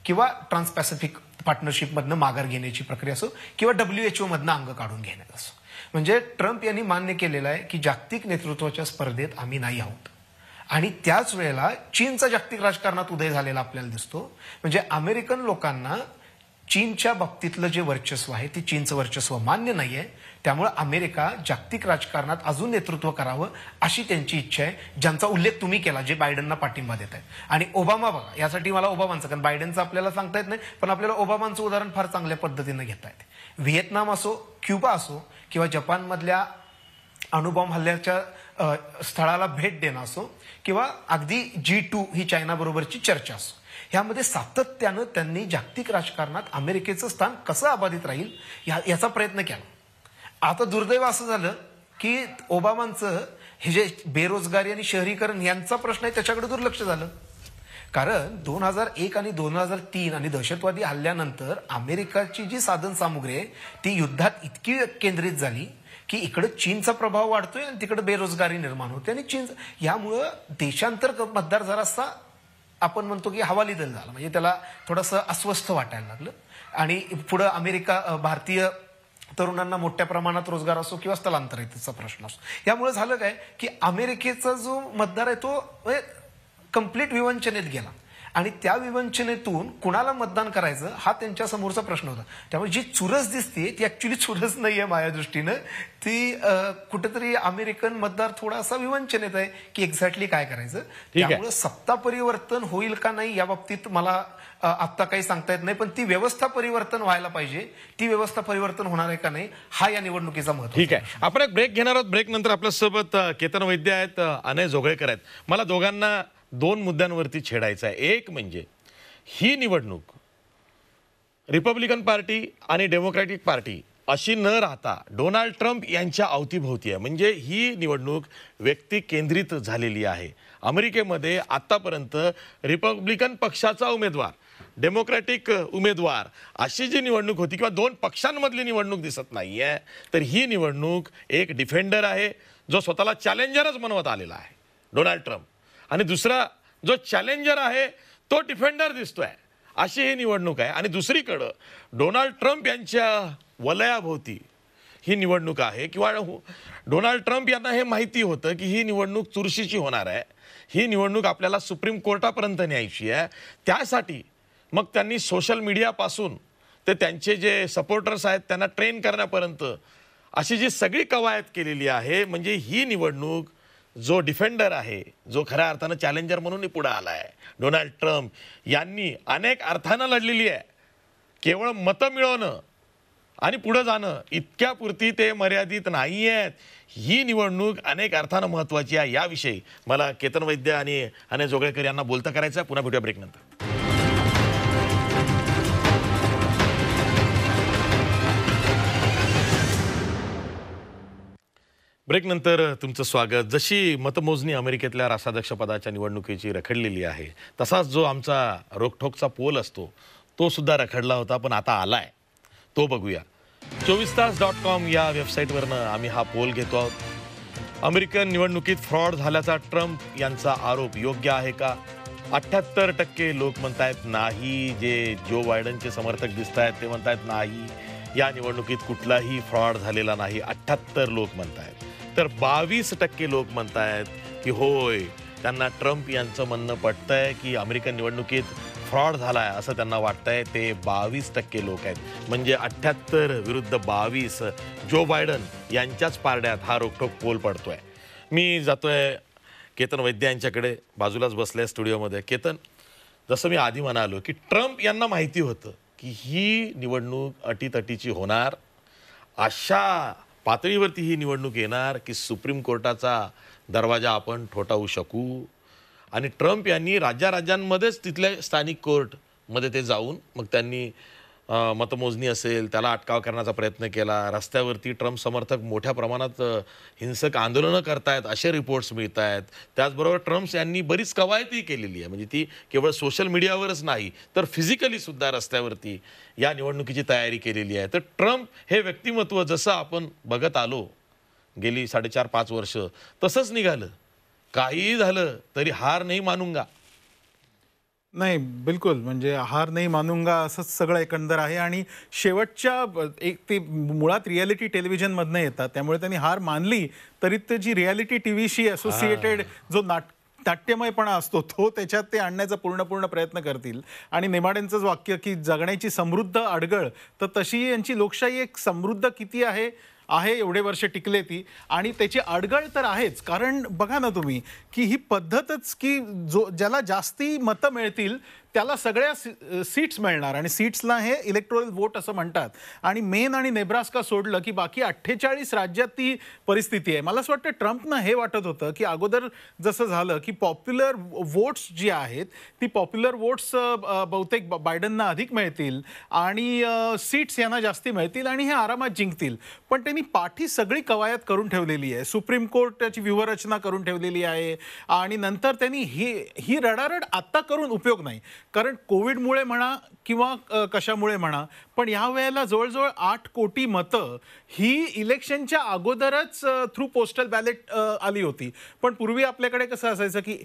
किंवा ट्रान्स पॅसिफिक पार्टनरशिपमधनं माघार घेण्याची प्रक्रिया असो किंवा डब्ल्यूएचओ मधनं अंग काढून घेण्यात असो म्हणजे ट्रम्प यांनी मान्य केलेलं आहे की जागतिक नेतृत्वाच्या स्पर्धेत आम्ही नाही आहोत आणि त्याच वेळेला चीनचा जागतिक राजकारणात उदय झालेला आपल्याला दिसतो म्हणजे अमेरिकन लोकांना चीनच्या बाबतीतलं जे वर्चस्व आहे ते चीनचं वर्चस्व मान्य नाहीये त्यामुळे अमेरिका जागतिक राजकारणात अजून नेतृत्व करावं अशी त्यांची इच्छा आहे ज्यांचा उल्लेख तुम्ही केला जे बायडनना पाठिंबा देत आहेत आणि ओबामा बघा यासाठी मला ओबामांचं कारण बायडनचं आपल्याला सांगता येत नाही पण आपल्याला ओबामांचं उदाहरण फार चांगल्या पद्धतीनं घेता येते व्हिएतनाम असो क्युबा असो किंवा जपानमधल्या अणुबॉम्ब हल्ल्याच्या स्थळाला भेट देणं असो किंवा अगदी जी टू ही चायनाबरोबरची चर्चा असो ह्यामध्ये सातत्यानं त्यांनी जागतिक राजकारणात अमेरिकेचं स्थान कसं अबाधित राहील या याचा प्रयत्न केला आता दुर्दैव असं झालं की ओबामांचं हे जे बेरोजगारी आणि शहरीकरण यांचा प्रश्न आहे त्याच्याकडे दुर्लक्ष झालं कारण दोन हजार एक आणि दोन हजार तीन आणि दहशतवादी हल्ल्यानंतर अमेरिकाची जी साधन सामुग्री आहे ती युद्धात इतकी केंद्रित झाली की इकडे चीनचा प्रभाव वाढतोय आणि तिकडे बेरोजगारी निर्माण होते आणि चीन यामुळं देशांतर मतदार जरासा आपण म्हणतो की दल झाला म्हणजे त्याला थोडंसं अस्वस्थ वाटायला लागलं आणि पुढं अमेरिका भारतीय तरुणांना मोठ्या प्रमाणात रोजगार असो किंवा स्थलांतरितचा प्रश्न असो यामुळे झालं काय की अमेरिकेचा जो मतदार आहे तो कम्प्लीट म्हणजे विवंचनेत गेला आणि त्या विवंचनेतून कुणाला मतदान करायचं हा त्यांच्या समोरचा प्रश्न होता त्यामुळे जी चुरस दिसते ती ऍक्च्युली चुरस नाही आहे माझ्या दृष्टीनं ती कुठेतरी अमेरिकन मतदार थोडासा विवंचनेत आहे की एक्झॅक्टली काय करायचं त्यामुळे सत्ता परिवर्तन होईल का नाही या बाबतीत मला आत्ता काही सांगता येत नाही पण ती व्यवस्था परिवर्तन व्हायला पाहिजे ती व्यवस्था परिवर्तन होणार आहे का नाही हा या निवडणुकीचा महत्व ठीक आहे आपण एक ब्रेक घेणार आहोत ब्रेक नंतर आपल्यासोबत केतन वैद्य आहेत अनय जोगळेकर आहेत मला दोघांना दोन मुद्द्यांवरती छेडायचा आहे एक म्हणजे ही निवडणूक रिपब्लिकन पार्टी आणि डेमोक्रॅटिक पार्टी अशी न राहता डोनाल्ड ट्रम्प यांच्या अवतीभोवती आहे म्हणजे ही निवडणूक व्यक्ती केंद्रित झालेली आहे अमेरिकेमध्ये आत्तापर्यंत रिपब्लिकन पक्षाचा उमेदवार डेमोक्रॅटिक उमेदवार अशी जी निवडणूक होती किंवा दोन पक्षांमधली निवडणूक दिसत नाही आहे तर ही निवडणूक एक डिफेंडर आहे जो स्वतःला चॅलेंजरच म्हणवत आलेला आहे डोनाल्ड ट्रम्प आणि दुसरा जो चॅलेंजर आहे तो डिफेंडर दिसतोय अशी ही निवडणूक आहे आणि दुसरीकडं डोनाल्ड ट्रम्प यांच्या वलयाभोवती ही निवडणूक आहे किंवा डोनाल्ड ट्रम्प यांना हे माहिती होतं की ही निवडणूक चुरशीची होणार आहे ही निवडणूक आपल्याला सुप्रीम कोर्टापर्यंत न्यायची आहे त्यासाठी मग त्यांनी सोशल मीडियापासून ते त्यांचे जे सपोर्टर्स आहेत त्यांना ट्रेन करण्यापर्यंत अशी जी सगळी कवायत केलेली आहे म्हणजे ही निवडणूक जो डिफेंडर आहे जो खऱ्या अर्थानं चॅलेंजर म्हणूनही पुढं आला आहे डोनाल्ड ट्रम्प यांनी अनेक अर्थानं लढलेली आहे केवळ मतं मिळवणं आणि पुढं जाणं इतक्यापुरती ते मर्यादित नाही आहेत ही निवडणूक अनेक अर्थानं महत्त्वाची आहे याविषयी मला केतन वैद्य आणि अनेक जोगळेकर यांना बोलता करायचं आहे पुन्हा भेटूया ब्रेकनंतर ब्रेकनंतर तुमचं स्वागत जशी मतमोजणी अमेरिकेतल्या पदाच्या निवडणुकीची रखडलेली आहे तसाच जो आमचा रोखोकचा पोल असतो तो सुद्धा रखडला होता पण आता आला आहे तो बघूया चोवीस तास डॉट कॉम या वेबसाईटवरनं आम्ही हा पोल घेतो आहोत अमेरिकन निवडणुकीत फ्रॉड झाल्याचा ट्रम्प यांचा आरोप योग्य आहे का अठ्ठ्याहत्तर टक्के लोक म्हणतायत नाही जे जो बायडनचे समर्थक दिसत आहेत ते म्हणतायत नाही या निवडणुकीत कुठलाही फ्रॉड झालेला नाही अठ्ठ्याहत्तर लोक म्हणत आहेत तर बावीस टक्के लोक म्हणतायत की होय त्यांना ट्रम्प यांचं म्हणणं पटतंय की अमेरिकन निवडणुकीत फ्रॉड झाला आहे असं त्यांना वाटतंय ते बावीस टक्के लोक आहेत म्हणजे अठ्ठ्याहत्तर विरुद्ध बावीस जो बायडन यांच्याच पारड्यात हा रोखोक पोल पडतोय मी जातोय केतन वैद्य यांच्याकडे बाजूलाच बसले स्टुडिओमध्ये केतन जसं मी आधी म्हणालो की ट्रम्प यांना माहिती होतं की ही निवडणूक अटीतटीची होणार अशा पातळीवरती ही निवडणूक येणार की सुप्रीम कोर्टाचा दरवाजा आपण ठोठावू शकू आणि ट्रम्प यांनी राज्या राज्यांमध्येच तिथले स्थानिक कोर्टमध्ये ते जाऊन मग त्यांनी मतमोजणी असेल त्याला अटकाव करण्याचा प्रयत्न केला रस्त्यावरती ट्रम्प समर्थक मोठ्या प्रमाणात हिंसक आंदोलनं करतायत असे रिपोर्ट्स मिळत आहेत त्याचबरोबर ट्रम्प्स यांनी बरीच कवायती केलेली आहे म्हणजे ती केवळ सोशल मीडियावरच नाही तर फिजिकलीसुद्धा रस्त्यावरती या निवडणुकीची तयारी केलेली आहे तर ट्रम्प हे व्यक्तिमत्व जसं आपण बघत आलो गेली साडेचार पाच वर्ष तसंच निघालं काहीही झालं तरी हार नाही मानूंगा नाही बिलकुल म्हणजे हार नाही मानूंगा असंच सगळं एकंदर आहे आणि शेवटच्या एक ते मुळात रियालिटी टेलिव्हिजनमधनं येतात त्यामुळे त्यांनी हार मानली तरी ते जी रियालिटी टी व्हीशी असोसिएटेड जो नाट नाट्यमयपणा असतो तो त्याच्यात ते आणण्याचा पूर्ण पूर्ण प्रयत्न करतील आणि नेमाड्यांचंच वाक्य की जगण्याची समृद्ध अडगळ तर तशी यांची लोकशाही एक समृद्ध किती आहे आहे एवढे वर्ष टिकले ती आणि त्याची अडगळ तर आहेच कारण बघा ना तुम्ही की ही पद्धतच की जो ज्याला जास्ती मतं मिळतील त्याला सगळ्या सीट्स मिळणार आणि सीट्सला हे इलेक्ट्रोरल वोट असं म्हणतात आणि मेन आणि नेब्रास्का सोडलं की बाकी अठ्ठेचाळीस राज्यात ती परिस्थिती आहे मला असं वाटतं ट्रम्पना हे वाटत होतं की अगोदर जसं झालं की पॉप्युलर वोट्स जी आहेत ती पॉप्युलर वोट्स बहुतेक बायडनना अधिक मिळतील आणि सीट्स यांना जास्ती मिळतील आणि हे आरामात जिंकतील पण त्यांनी पाठी सगळी कवायत करून ठेवलेली आहे सुप्रीम कोर्टाची व्यूहरचना करून ठेवलेली आहे आणि नंतर त्यांनी ही ही रडारड आत्ता करून उपयोग नाही कारण कोविडमुळे म्हणा किंवा कशामुळे म्हणा पण वेळेला जवळजवळ आठ कोटी मतं ही इलेक्शनच्या अगोदरच थ्रू पोस्टल बॅलेट आली होती पण पूर्वी आपल्याकडे कसं असायचं की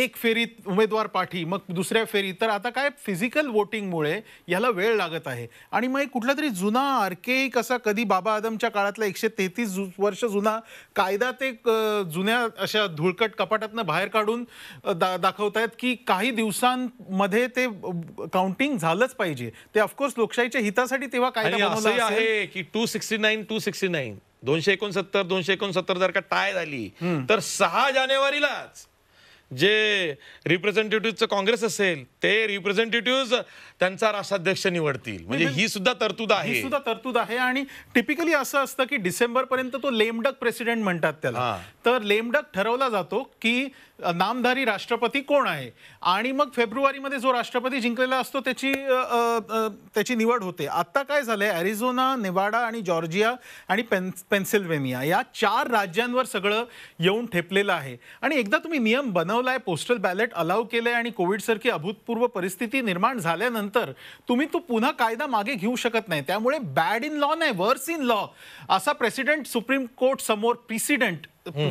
एक फेरीत उमेदवार पाठी मग दुसऱ्या फेरीत तर आता काय फिजिकल वोटिंगमुळे याला वेळ लागत आहे आणि मग कुठला तरी जुना आर्केक असा कधी बाबा आदमच्या काळातला एकशे तेहतीस वर्ष जुना कायदा ते जुन्या अशा धुळकट कपाटातनं बाहेर काढून दा दाखवतायत की काही दिवसांमध्ये ते काउंटिंग झालंच पाहिजे ते ऑफकोर्स लोकशाहीच्या हित हितासाठी तेव्हा काही असं आहे की two sixty nine two sixty nine दोनशे एकोणसत्तर दोनशे एकोणसत्तर जर का टाय झाली तर सहा जानेवारीलाच जे रिप्रेझेंटेटिव्हचं काँग्रेस असेल ते रिप्रेझेंटेटिव्ह त्यांचा राष्ट्राध्यक्ष निवडतील म्हणजे ही सुद्धा तरतूद आहे ही सुद्धा तरतूद आहे आणि टिपिकली असं असतं की डिसेंबर पर्यंत तो लेमडक प्रेसिडेंट म्हणतात त्याला तर लेमडक ठरवला जातो की नामधारी राष्ट्रपती कोण आहे आणि मग फेब्रुवारीमध्ये जो राष्ट्रपती जिंकलेला असतो त्याची त्याची निवड होते आत्ता काय झालंय अॅरिझोना नेवाडा आणि जॉर्जिया आणि पेन पेन्सिल्वेनिया या चार राज्यांवर सगळं येऊन ठेपलेलं आहे आणि एकदा तुम्ही नियम बनवलाय पोस्टल बॅलेट अलाव केलंय आणि कोविडसारखी अभूतपूर्व परिस्थिती निर्माण झाल्यानंतर नंतर तुम्ही तो पुन्हा कायदा मागे घेऊ शकत नाही त्यामुळे बॅड इन लॉ नाही वर्स इन लॉ असा प्रेसिडेंट सुप्रीम कोर्ट समोर प्रिसिडेंट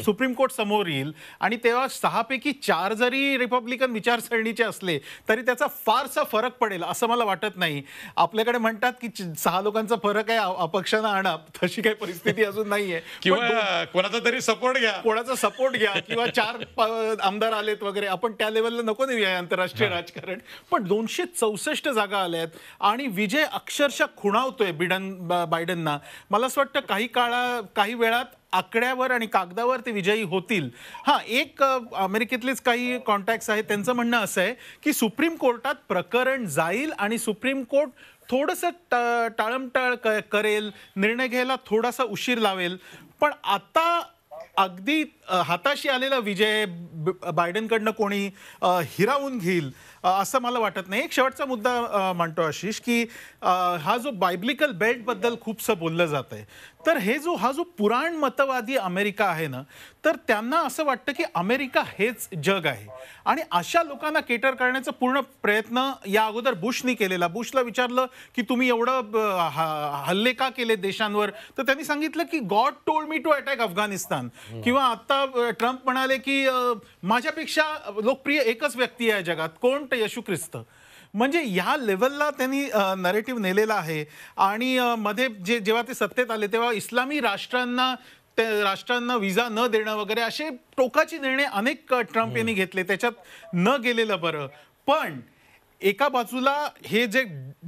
सुप्रीम कोर्ट समोर येईल आणि तेव्हा सहापैकी चार जरी रिपब्लिकन विचारसरणीचे असले तरी त्याचा फारसा फरक पडेल असं मला वाटत नाही आपल्याकडे म्हणतात की सहा लोकांचा फरक आहे अपक्षांना आणा तशी काही परिस्थिती अजून नाहीये किंवा कोणाचा तरी सपोर्ट घ्या कोणाचा सपोर्ट घ्या किंवा चार आमदार आलेत वगैरे आपण त्या लेवलला नको देऊया आंतरराष्ट्रीय राजकारण पण दोनशे चौसष्ट जागा आल्या आहेत आणि विजय अक्षरशः खुणावतोय बिडन बायडनना मला असं वाटतं काही काळा काही वेळात आकड्यावर आणि कागदावर ते विजयी होतील हां एक अमेरिकेतलेच काही कॉन्टॅक्ट्स आहेत त्यांचं म्हणणं असं आहे की सुप्रीम कोर्टात प्रकरण जाईल आणि सुप्रीम कोर्ट थोडंसं ट टाळमटाळ करेल निर्णय घ्यायला थोडासा उशीर लावेल पण आता अगदी हाताशी आलेला विजय बायडनकडनं कोणी हिरावून घेईल असं मला वाटत नाही एक शेवटचा मुद्दा म्हणतो आशिष की हा जो बायब्लिकल बेल्टबद्दल खूपसं बोललं जात आहे तर हे जो हा जो पुराण मतवादी अमेरिका आहे ना तर त्यांना असं वाटतं की अमेरिका हेच जग आहे आणि अशा लोकांना केटर करण्याचा पूर्ण प्रयत्न या अगोदर बुशनी केलेला बुशला विचारलं की तुम्ही एवढं हल्ले का केले देशांवर तर त्यांनी सांगितलं की God told me to attack Afghanistan किंवा आता ट्रम्प म्हणाले की माझ्यापेक्षा लोकप्रिय एकच व्यक्ती आहे जगात कोण येशू ख्रिस्त म्हणजे या लेवलला त्यांनी नरेटिव्ह नेलेला आहे आणि मध्ये जे जेव्हा ते सत्तेत आले तेव्हा इस्लामी राष्ट्रांना ते राष्ट्रांना विजा न देणं वगैरे असे टोकाचे निर्णय अनेक ट्रम्प यांनी घेतले त्याच्यात न गेलेलं बरं पण एका बाजूला हे जे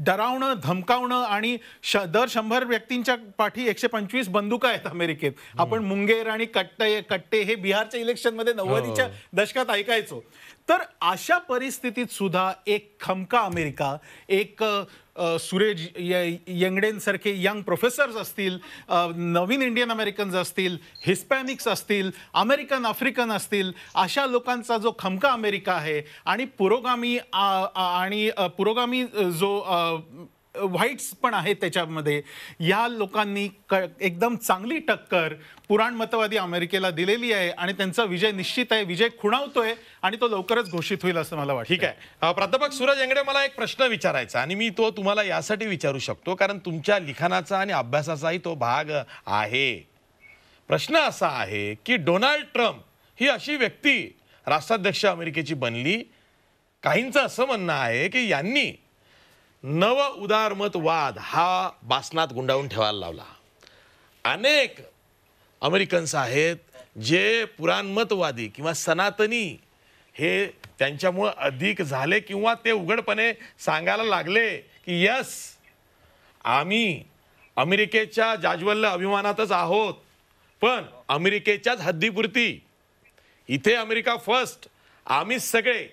डरावणं धमकावणं आणि श दर शंभर व्यक्तींच्या पाठी एकशे पंचवीस बंदुका आहेत अमेरिकेत आपण मुंगेर आणि कट्टे कट्टे हे बिहारच्या इलेक्शनमध्ये हो. नव्वदीच्या दशकात ऐकायचो तर अशा परिस्थितीत सुद्धा एक खमका अमेरिका एक सुरेज यंगडेंसारखे यंग प्रोफेसर्स असतील नवीन इंडियन अमेरिकन्स असतील हिस्पॅनिक्स असतील अमेरिकन आफ्रिकन असतील अशा लोकांचा जो खमका अमेरिका आहे आणि पुरोगामी आणि पुरोगामी जो व्हाईट्स पण आहेत त्याच्यामध्ये या लोकांनी क एकदम चांगली टक्कर पुराणमतवादी अमेरिकेला दिलेली आहे आणि त्यांचा विजय निश्चित आहे विजय खुणावतोय आणि तो लवकरच घोषित होईल असं मला वाटतं ठीक आहे प्राध्यापक सूरज यांगडे मला एक प्रश्न विचारायचा आणि मी तो तुम्हाला यासाठी विचारू शकतो कारण तुमच्या लिखाणाचा आणि अभ्यासाचाही तो भाग आहे प्रश्न असा आहे की डोनाल्ड ट्रम्प ही अशी व्यक्ती राष्ट्राध्यक्ष अमेरिकेची बनली काहींचं असं म्हणणं आहे की यांनी नव उदारमतवाद हा बासनात गुंडाळून ठेवायला लावला अनेक अमेरिकन्स आहेत जे पुराणमतवादी किंवा सनातनी हे त्यांच्यामुळं अधिक झाले किंवा ते उघडपणे सांगायला लागले की यस आम्ही अमेरिकेच्या जाज्वल्य अभिमानातच आहोत पण अमेरिकेच्याच हद्दीपुरती इथे अमेरिका फर्स्ट आम्हीच सगळे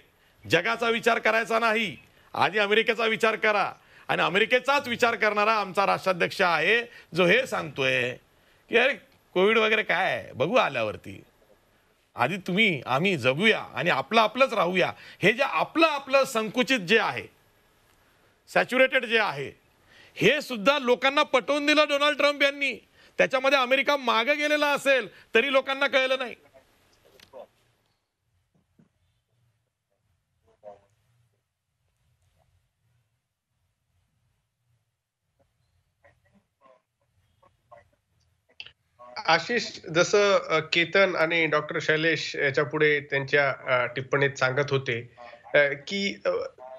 जगाचा विचार करायचा नाही आधी अमेरिकेचा विचार करा आणि अमेरिकेचाच विचार करणारा आमचा राष्ट्राध्यक्ष आहे जो हे सांगतोय की अरे कोविड वगैरे काय बघू आल्यावरती आधी तुम्ही आम्ही जगूया आणि आपलं आपलंच राहूया हे जे आपलं आपलं संकुचित जे आहे सॅच्युरेटेड जे आहे हे सुद्धा लोकांना पटवून दिलं डोनाल्ड ट्रम्प यांनी त्याच्यामध्ये अमेरिका मागं गेलेला असेल तरी लोकांना कळलं नाही आशिष जसं केतन आणि डॉक्टर शैलेश याच्या पुढे त्यांच्या टिप्पणीत सांगत होते की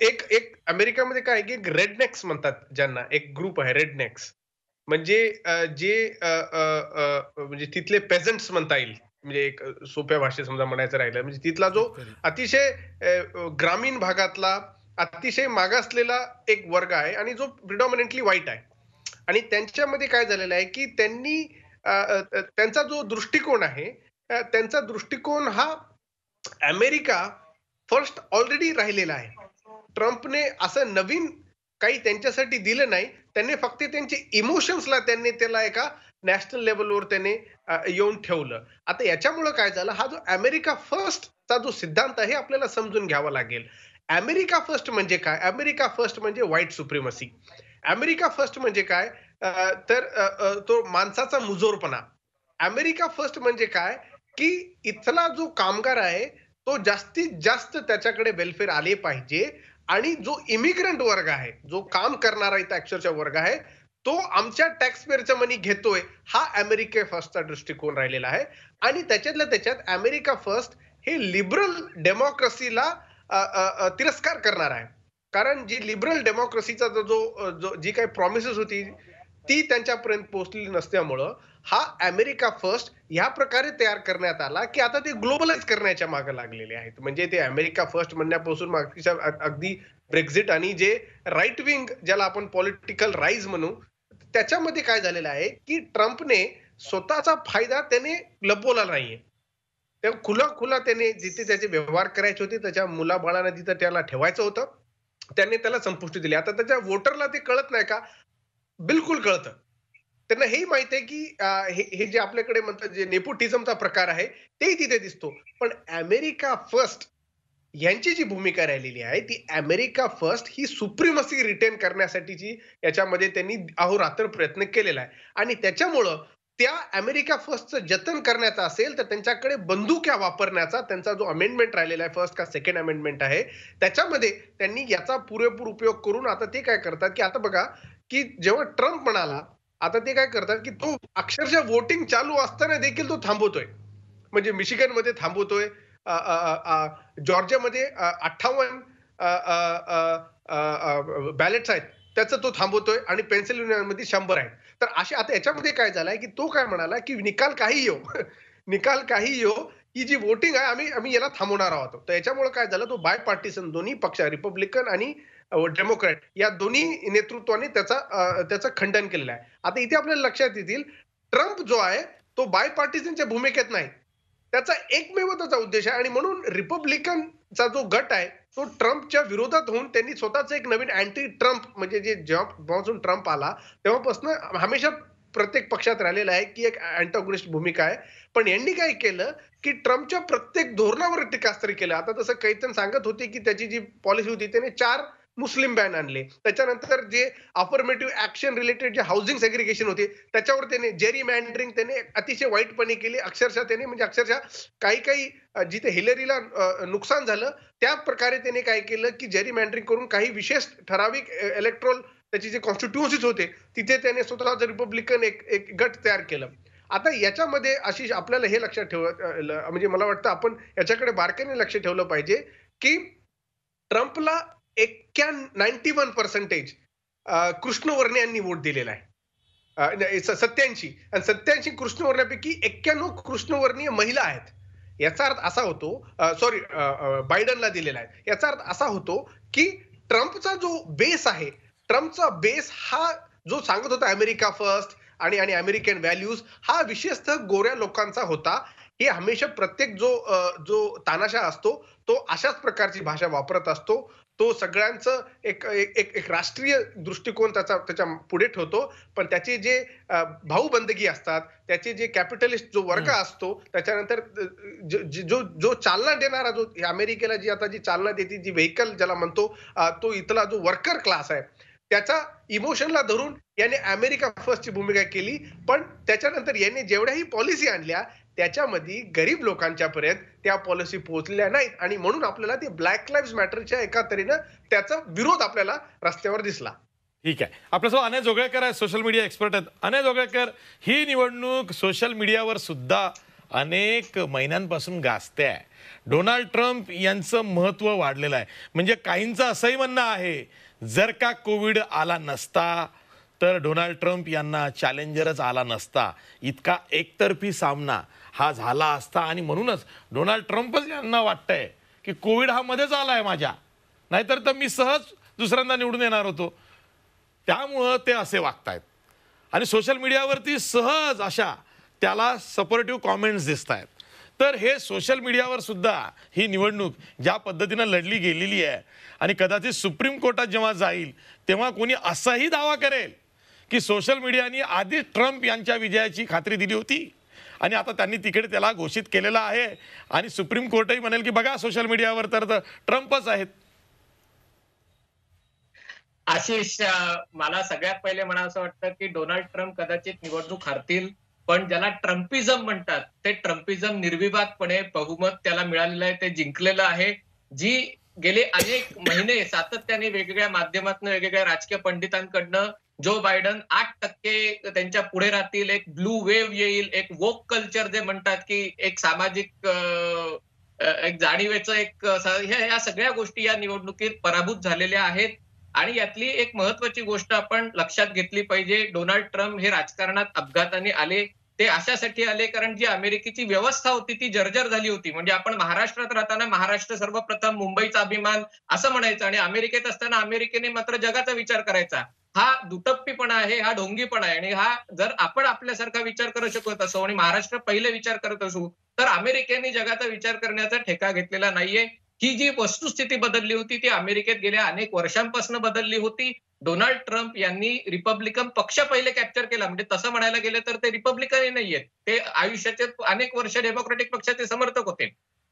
एक एक अमेरिकामध्ये काय की रेडनेक्स म्हणतात ज्यांना एक ग्रुप आहे रेडनेक्स म्हणजे जे म्हणजे तिथले पेझंट्स म्हणता येईल म्हणजे एक सोप्या भाषेत समजा म्हणायचं राहिलं म्हणजे तिथला जो अतिशय ग्रामीण भागातला अतिशय मागासलेला एक वर्ग आहे आणि जो प्रिडॉमिनेंटली वाईट आहे आणि त्यांच्यामध्ये काय झालेलं आहे की त्यांनी त्यांचा जो दृष्टिकोन आहे त्यांचा दृष्टिकोन हा अमेरिका फर्स्ट ऑलरेडी राहिलेला आहे ट्रम्पने असं नवीन काही त्यांच्यासाठी दिलं नाही त्यांनी फक्त त्यांचे इमोशन्सला त्यांनी त्याला एका नॅशनल लेवलवर त्याने येऊन ठेवलं आता याच्यामुळं काय झालं हा जो अमेरिका फर्स्ट चा जो सिद्धांत आहे आपल्याला समजून घ्यावा लागेल अमेरिका फर्स्ट म्हणजे काय अमेरिका फर्स्ट म्हणजे व्हाईट सुप्रीमसी अमेरिका फर्स्ट म्हणजे काय तर तो माणसाचा मुजोरपणा अमेरिका फर्स्ट म्हणजे काय की इथला जो कामगार आहे तो जास्तीत जास्त त्याच्याकडे वेलफेअर आले पाहिजे आणि जो इमिग्रंट वर्ग आहे जो काम करणारा इथं अक्षरशः वर्ग आहे तो आमच्या टॅक्सपेअरच्या मनी घेतोय हा अमेरिके फर्स्टचा दृष्टिकोन राहिलेला आहे आणि त्याच्यातल्या त्याच्यात अमेरिका फर्स्ट हे लिबरल डेमोक्रेसीला तिरस्कार करणार आहे कारण जी लिबरल डेमोक्रेसीचा जो जो जी काही प्रॉमिसेस होती ती त्यांच्यापर्यंत पोहोचलेली नसल्यामुळं हा अमेरिका फर्स्ट ह्या प्रकारे तयार करण्यात आला की आता ते ग्लोबलाइज करण्याच्या मागे लागलेले आहेत म्हणजे ते अमेरिका फर्स्ट म्हणण्यापासून मागच्या अगदी ब्रेक्झिट आणि जे राईट विंग ज्याला आपण पॉलिटिकल राईज म्हणू त्याच्यामध्ये काय झालेलं आहे की ट्रम्पने स्वतःचा फायदा त्याने लपवला नाहीये त्या खुला खुला त्याने जिथे त्याचे व्यवहार करायचे होते त्याच्या मुलाबाळांना जिथं त्याला ठेवायचं होतं त्याने त्याला संपुष्टी दिली आता त्याच्या वोटरला ते कळत नाही का बिलकुल कळतं त्यांना हेही माहित आहे की हे जे आपल्याकडे म्हणतात जे नेपोटिझमचा प्रकार आहे तेही तिथे दिसतो पण अमेरिका फर्स्ट यांची जी भूमिका राहिलेली आहे ती अमेरिका फर्स्ट ही सुप्रीमसी रिटेन करण्यासाठीची याच्यामध्ये त्यांनी अहोरात्र प्रयत्न केलेला आहे आणि त्याच्यामुळं त्या अमेरिका फर्स्टचं जतन करण्याचा असेल तर त्यांच्याकडे बंदुक्या वापरण्याचा त्यांचा जो अमेंडमेंट राहिलेला आहे फर्स्ट का सेकंड अमेंडमेंट आहे त्याच्यामध्ये त्यांनी याचा पुरेपूर उपयोग करून आता ते काय करतात की आता बघा की जेव्हा ट्रम्प म्हणाला आता ते काय करतात की तो अक्षरशः वोटिंग चालू असताना देखील तो थांबवतोय म्हणजे मिशिगन मध्ये थांबवतोय जॉर्जियामध्ये अठ्ठावन्न बॅलेट्स आहेत त्याचं तो थांबवतोय आणि मध्ये शंभर आहे तर अशा आता याच्यामध्ये काय झालंय की तो काय म्हणाला की निकाल काही येऊ निकाल काही येऊ की ही जी वोटिंग आहे आम्ही आम्ही याला थांबवणार आहोत तर याच्यामुळे काय झालं तो बाय पार्टीसन दोन्ही पक्ष रिपब्लिकन आणि डेमोक्रॅट या दोन्ही नेतृत्वाने त्याचा त्याचं खंडन केलेलं आहे आता इथे आपल्याला लक्षात येतील ट्रम्प जो आहे तो बाय पार्टीजनच्या भूमिकेत नाही त्याचा एकमेव त्याचा उद्देश आहे आणि म्हणून रिपब्लिकनचा जो गट आहे तो ट्रम्पच्या विरोधात होऊन त्यांनी स्वतःच एक नवीन अँटी ट्रम्प म्हणजे जे जेव्हापासून ट्रम्प आला तेव्हापासून हमेशा प्रत्येक पक्षात राहिलेला आहे की एक अँटॉग्रिस्ट भूमिका आहे पण यांनी काय केलं की ट्रम्पच्या प्रत्येक धोरणावर टीकास्त्र केलं आता तसं कैतन सांगत होते की त्याची जी पॉलिसी होती त्याने चार मुस्लिम बॅन आणले त्याच्यानंतर जे अफर्मेटिव्ह ऍक्शन रिलेटेड जे हाऊसिंग सेग्रिगेशन होते त्याच्यावर त्याने जेरी मॅन्ड्रिंग त्याने अतिशय वाईटपणे केली अक्षरशः त्याने म्हणजे अक्षरशः काही काही जिथे हिलरीला नुकसान झालं त्या प्रकारे त्याने काय केलं की जेरी मॅन्ड्रिंग करून काही विशेष ठराविक इलेक्ट्रोल त्याची जे कॉन्स्टिट्युएन्सीज होते तिथे त्याने स्वतःला रिपब्लिकन एक एक गट तयार केलं आता याच्यामध्ये अशी आपल्याला हे लक्षात ठेव म्हणजे मला वाटतं आपण याच्याकडे बारकाईने लक्ष ठेवलं पाहिजे की ट्रम्पला एक्क्या नाईन्टी वन पर्सेंटेज कृष्णवर्णे यांनी वोट दिलेला आहे सत्याऐंशी आणि सत्याऐंशी कृष्णवर्ण्यापैकी एक्क्याण्णव कृष्णवर्णीय महिला आहेत याचा अर्थ असा होतो सॉरी बायडनला दिलेला आहे याचा अर्थ असा होतो की ट्रम्पचा जो बेस आहे ट्रम्पचा बेस हा जो सांगत होता अमेरिका फर्स्ट आणि आणि अमेरिकन व्हॅल्यूज हा विशेषतः गोऱ्या लोकांचा होता हे हमेशा प्रत्येक जो जो तानाशा असतो तो अशाच प्रकारची भाषा वापरत असतो तो सगळ्यांचं एक एक एक, राष्ट्रीय दृष्टिकोन त्याचा त्याच्या पुढे ठेवतो पण त्याचे जे भाऊबंदगी असतात त्याचे जे कॅपिटलिस्ट जो वर्ग असतो त्याच्यानंतर जो जो चालना देणारा जो अमेरिकेला जी आता जी चालना देते जी वेहिकल ज्याला म्हणतो तो इथला जो वर्कर क्लास आहे त्याचा इमोशनला धरून याने अमेरिका फर्स्टची भूमिका केली पण त्याच्यानंतर यांनी जेवढ्याही पॉलिसी आणल्या त्याच्यामध्ये गरीब लोकांच्या पर्यंत त्या पॉलिसी पोहोचल्या नाहीत आणि म्हणून आपल्याला ते ब्लॅक लाईफ मॅटरच्या एका त्याचा विरोध आपल्याला रस्त्यावर दिसला ठीक आहे आपल्यासोबत अनय जोगळेकर आहे सोशल मीडिया एक्सपर्ट आहेत अनय जोगळेकर ही निवडणूक सोशल मीडियावर सुद्धा अनेक महिन्यांपासून गाजते आहे डोनाल्ड ट्रम्प यांचं महत्व वाढलेलं आहे म्हणजे काहींचं असंही म्हणणं आहे जर का कोविड आला नसता तर डोनाल्ड ट्रम्प यांना चॅलेंजरच आला नसता इतका एकतर्फी सामना हा झाला असता आणि म्हणूनच डोनाल्ड ट्रम्पच यांना वाटतंय की कोविड हा मध्येच आला आहे माझ्या नाहीतर तर मी सहज दुसऱ्यांदा निवडून येणार होतो त्यामुळं ते असे वागतायत आणि सोशल मीडियावरती सहज अशा त्याला सपोर्टिव्ह कॉमेंट्स दिसत आहेत तर हे सोशल मीडियावर सुद्धा ही निवडणूक ज्या पद्धतीनं लढली गेलेली आहे आणि कदाचित सुप्रीम कोर्टात जेव्हा जाईल तेव्हा कोणी असाही दावा करेल की सोशल मीडियाने आधीच ट्रम्प यांच्या विजयाची खात्री दिली होती आणि आता त्यांनी तिकडे त्याला घोषित केलेला आहे आणि सुप्रीम कोर्टही म्हणेल की बघा सोशल मीडियावर तर ट्रम्पच आहेत आशिष मला सगळ्यात पहिले म्हणा असं वाटतं की डोनाल्ड ट्रम्प कदाचित निवडणूक हरतील पण ज्याला ट्रम्पिझम म्हणतात ते ट्रम्पिझम निर्विवादपणे बहुमत त्याला मिळालेलं आहे ते जिंकलेलं आहे जी गेले अनेक महिने सातत्याने वेगवेगळ्या माध्यमातून वेगवेगळ्या राजकीय पंडितांकडनं जो बायडन आठ टक्के त्यांच्या पुढे राहतील एक ब्लू वेव्ह येईल एक वोक कल्चर जे म्हणतात की एक सामाजिक एक जाणीवेचं एक ह्या सगळ्या गोष्टी या निवडणुकीत पराभूत झालेल्या आहेत आणि यातली एक महत्वाची गोष्ट आपण लक्षात घेतली पाहिजे डोनाल्ड ट्रम्प हे राजकारणात अपघाताने आले ते अशासाठी आले कारण जी अमेरिकेची व्यवस्था होती ती जर्जर झाली होती म्हणजे आपण महाराष्ट्रात राहताना महाराष्ट्र सर्वप्रथम मुंबईचा अभिमान असं म्हणायचं आणि अमेरिकेत असताना अमेरिकेने मात्र जगाचा विचार करायचा हा दुटप्पीपणा आहे हा ढोंगीपणा आहे आणि हा जर आपण आपल्यासारखा विचार करू शकत असो आणि महाराष्ट्र पहिले विचार करत असू तर अमेरिकेने जगाचा विचार करण्याचा ठेका घेतलेला नाहीये ही जी वस्तुस्थिती बदलली होती ती अमेरिकेत गेल्या अनेक वर्षांपासून बदलली होती डोनाल्ड ट्रम्प यांनी रिपब्लिकन पक्ष पहिले कॅप्चर केला म्हणजे तसं म्हणायला गेलं तर ते रिपब्लिकनही नाहीयेत ते आयुष्याचे अनेक वर्ष डेमोक्रेटिक पक्षाचे समर्थक होते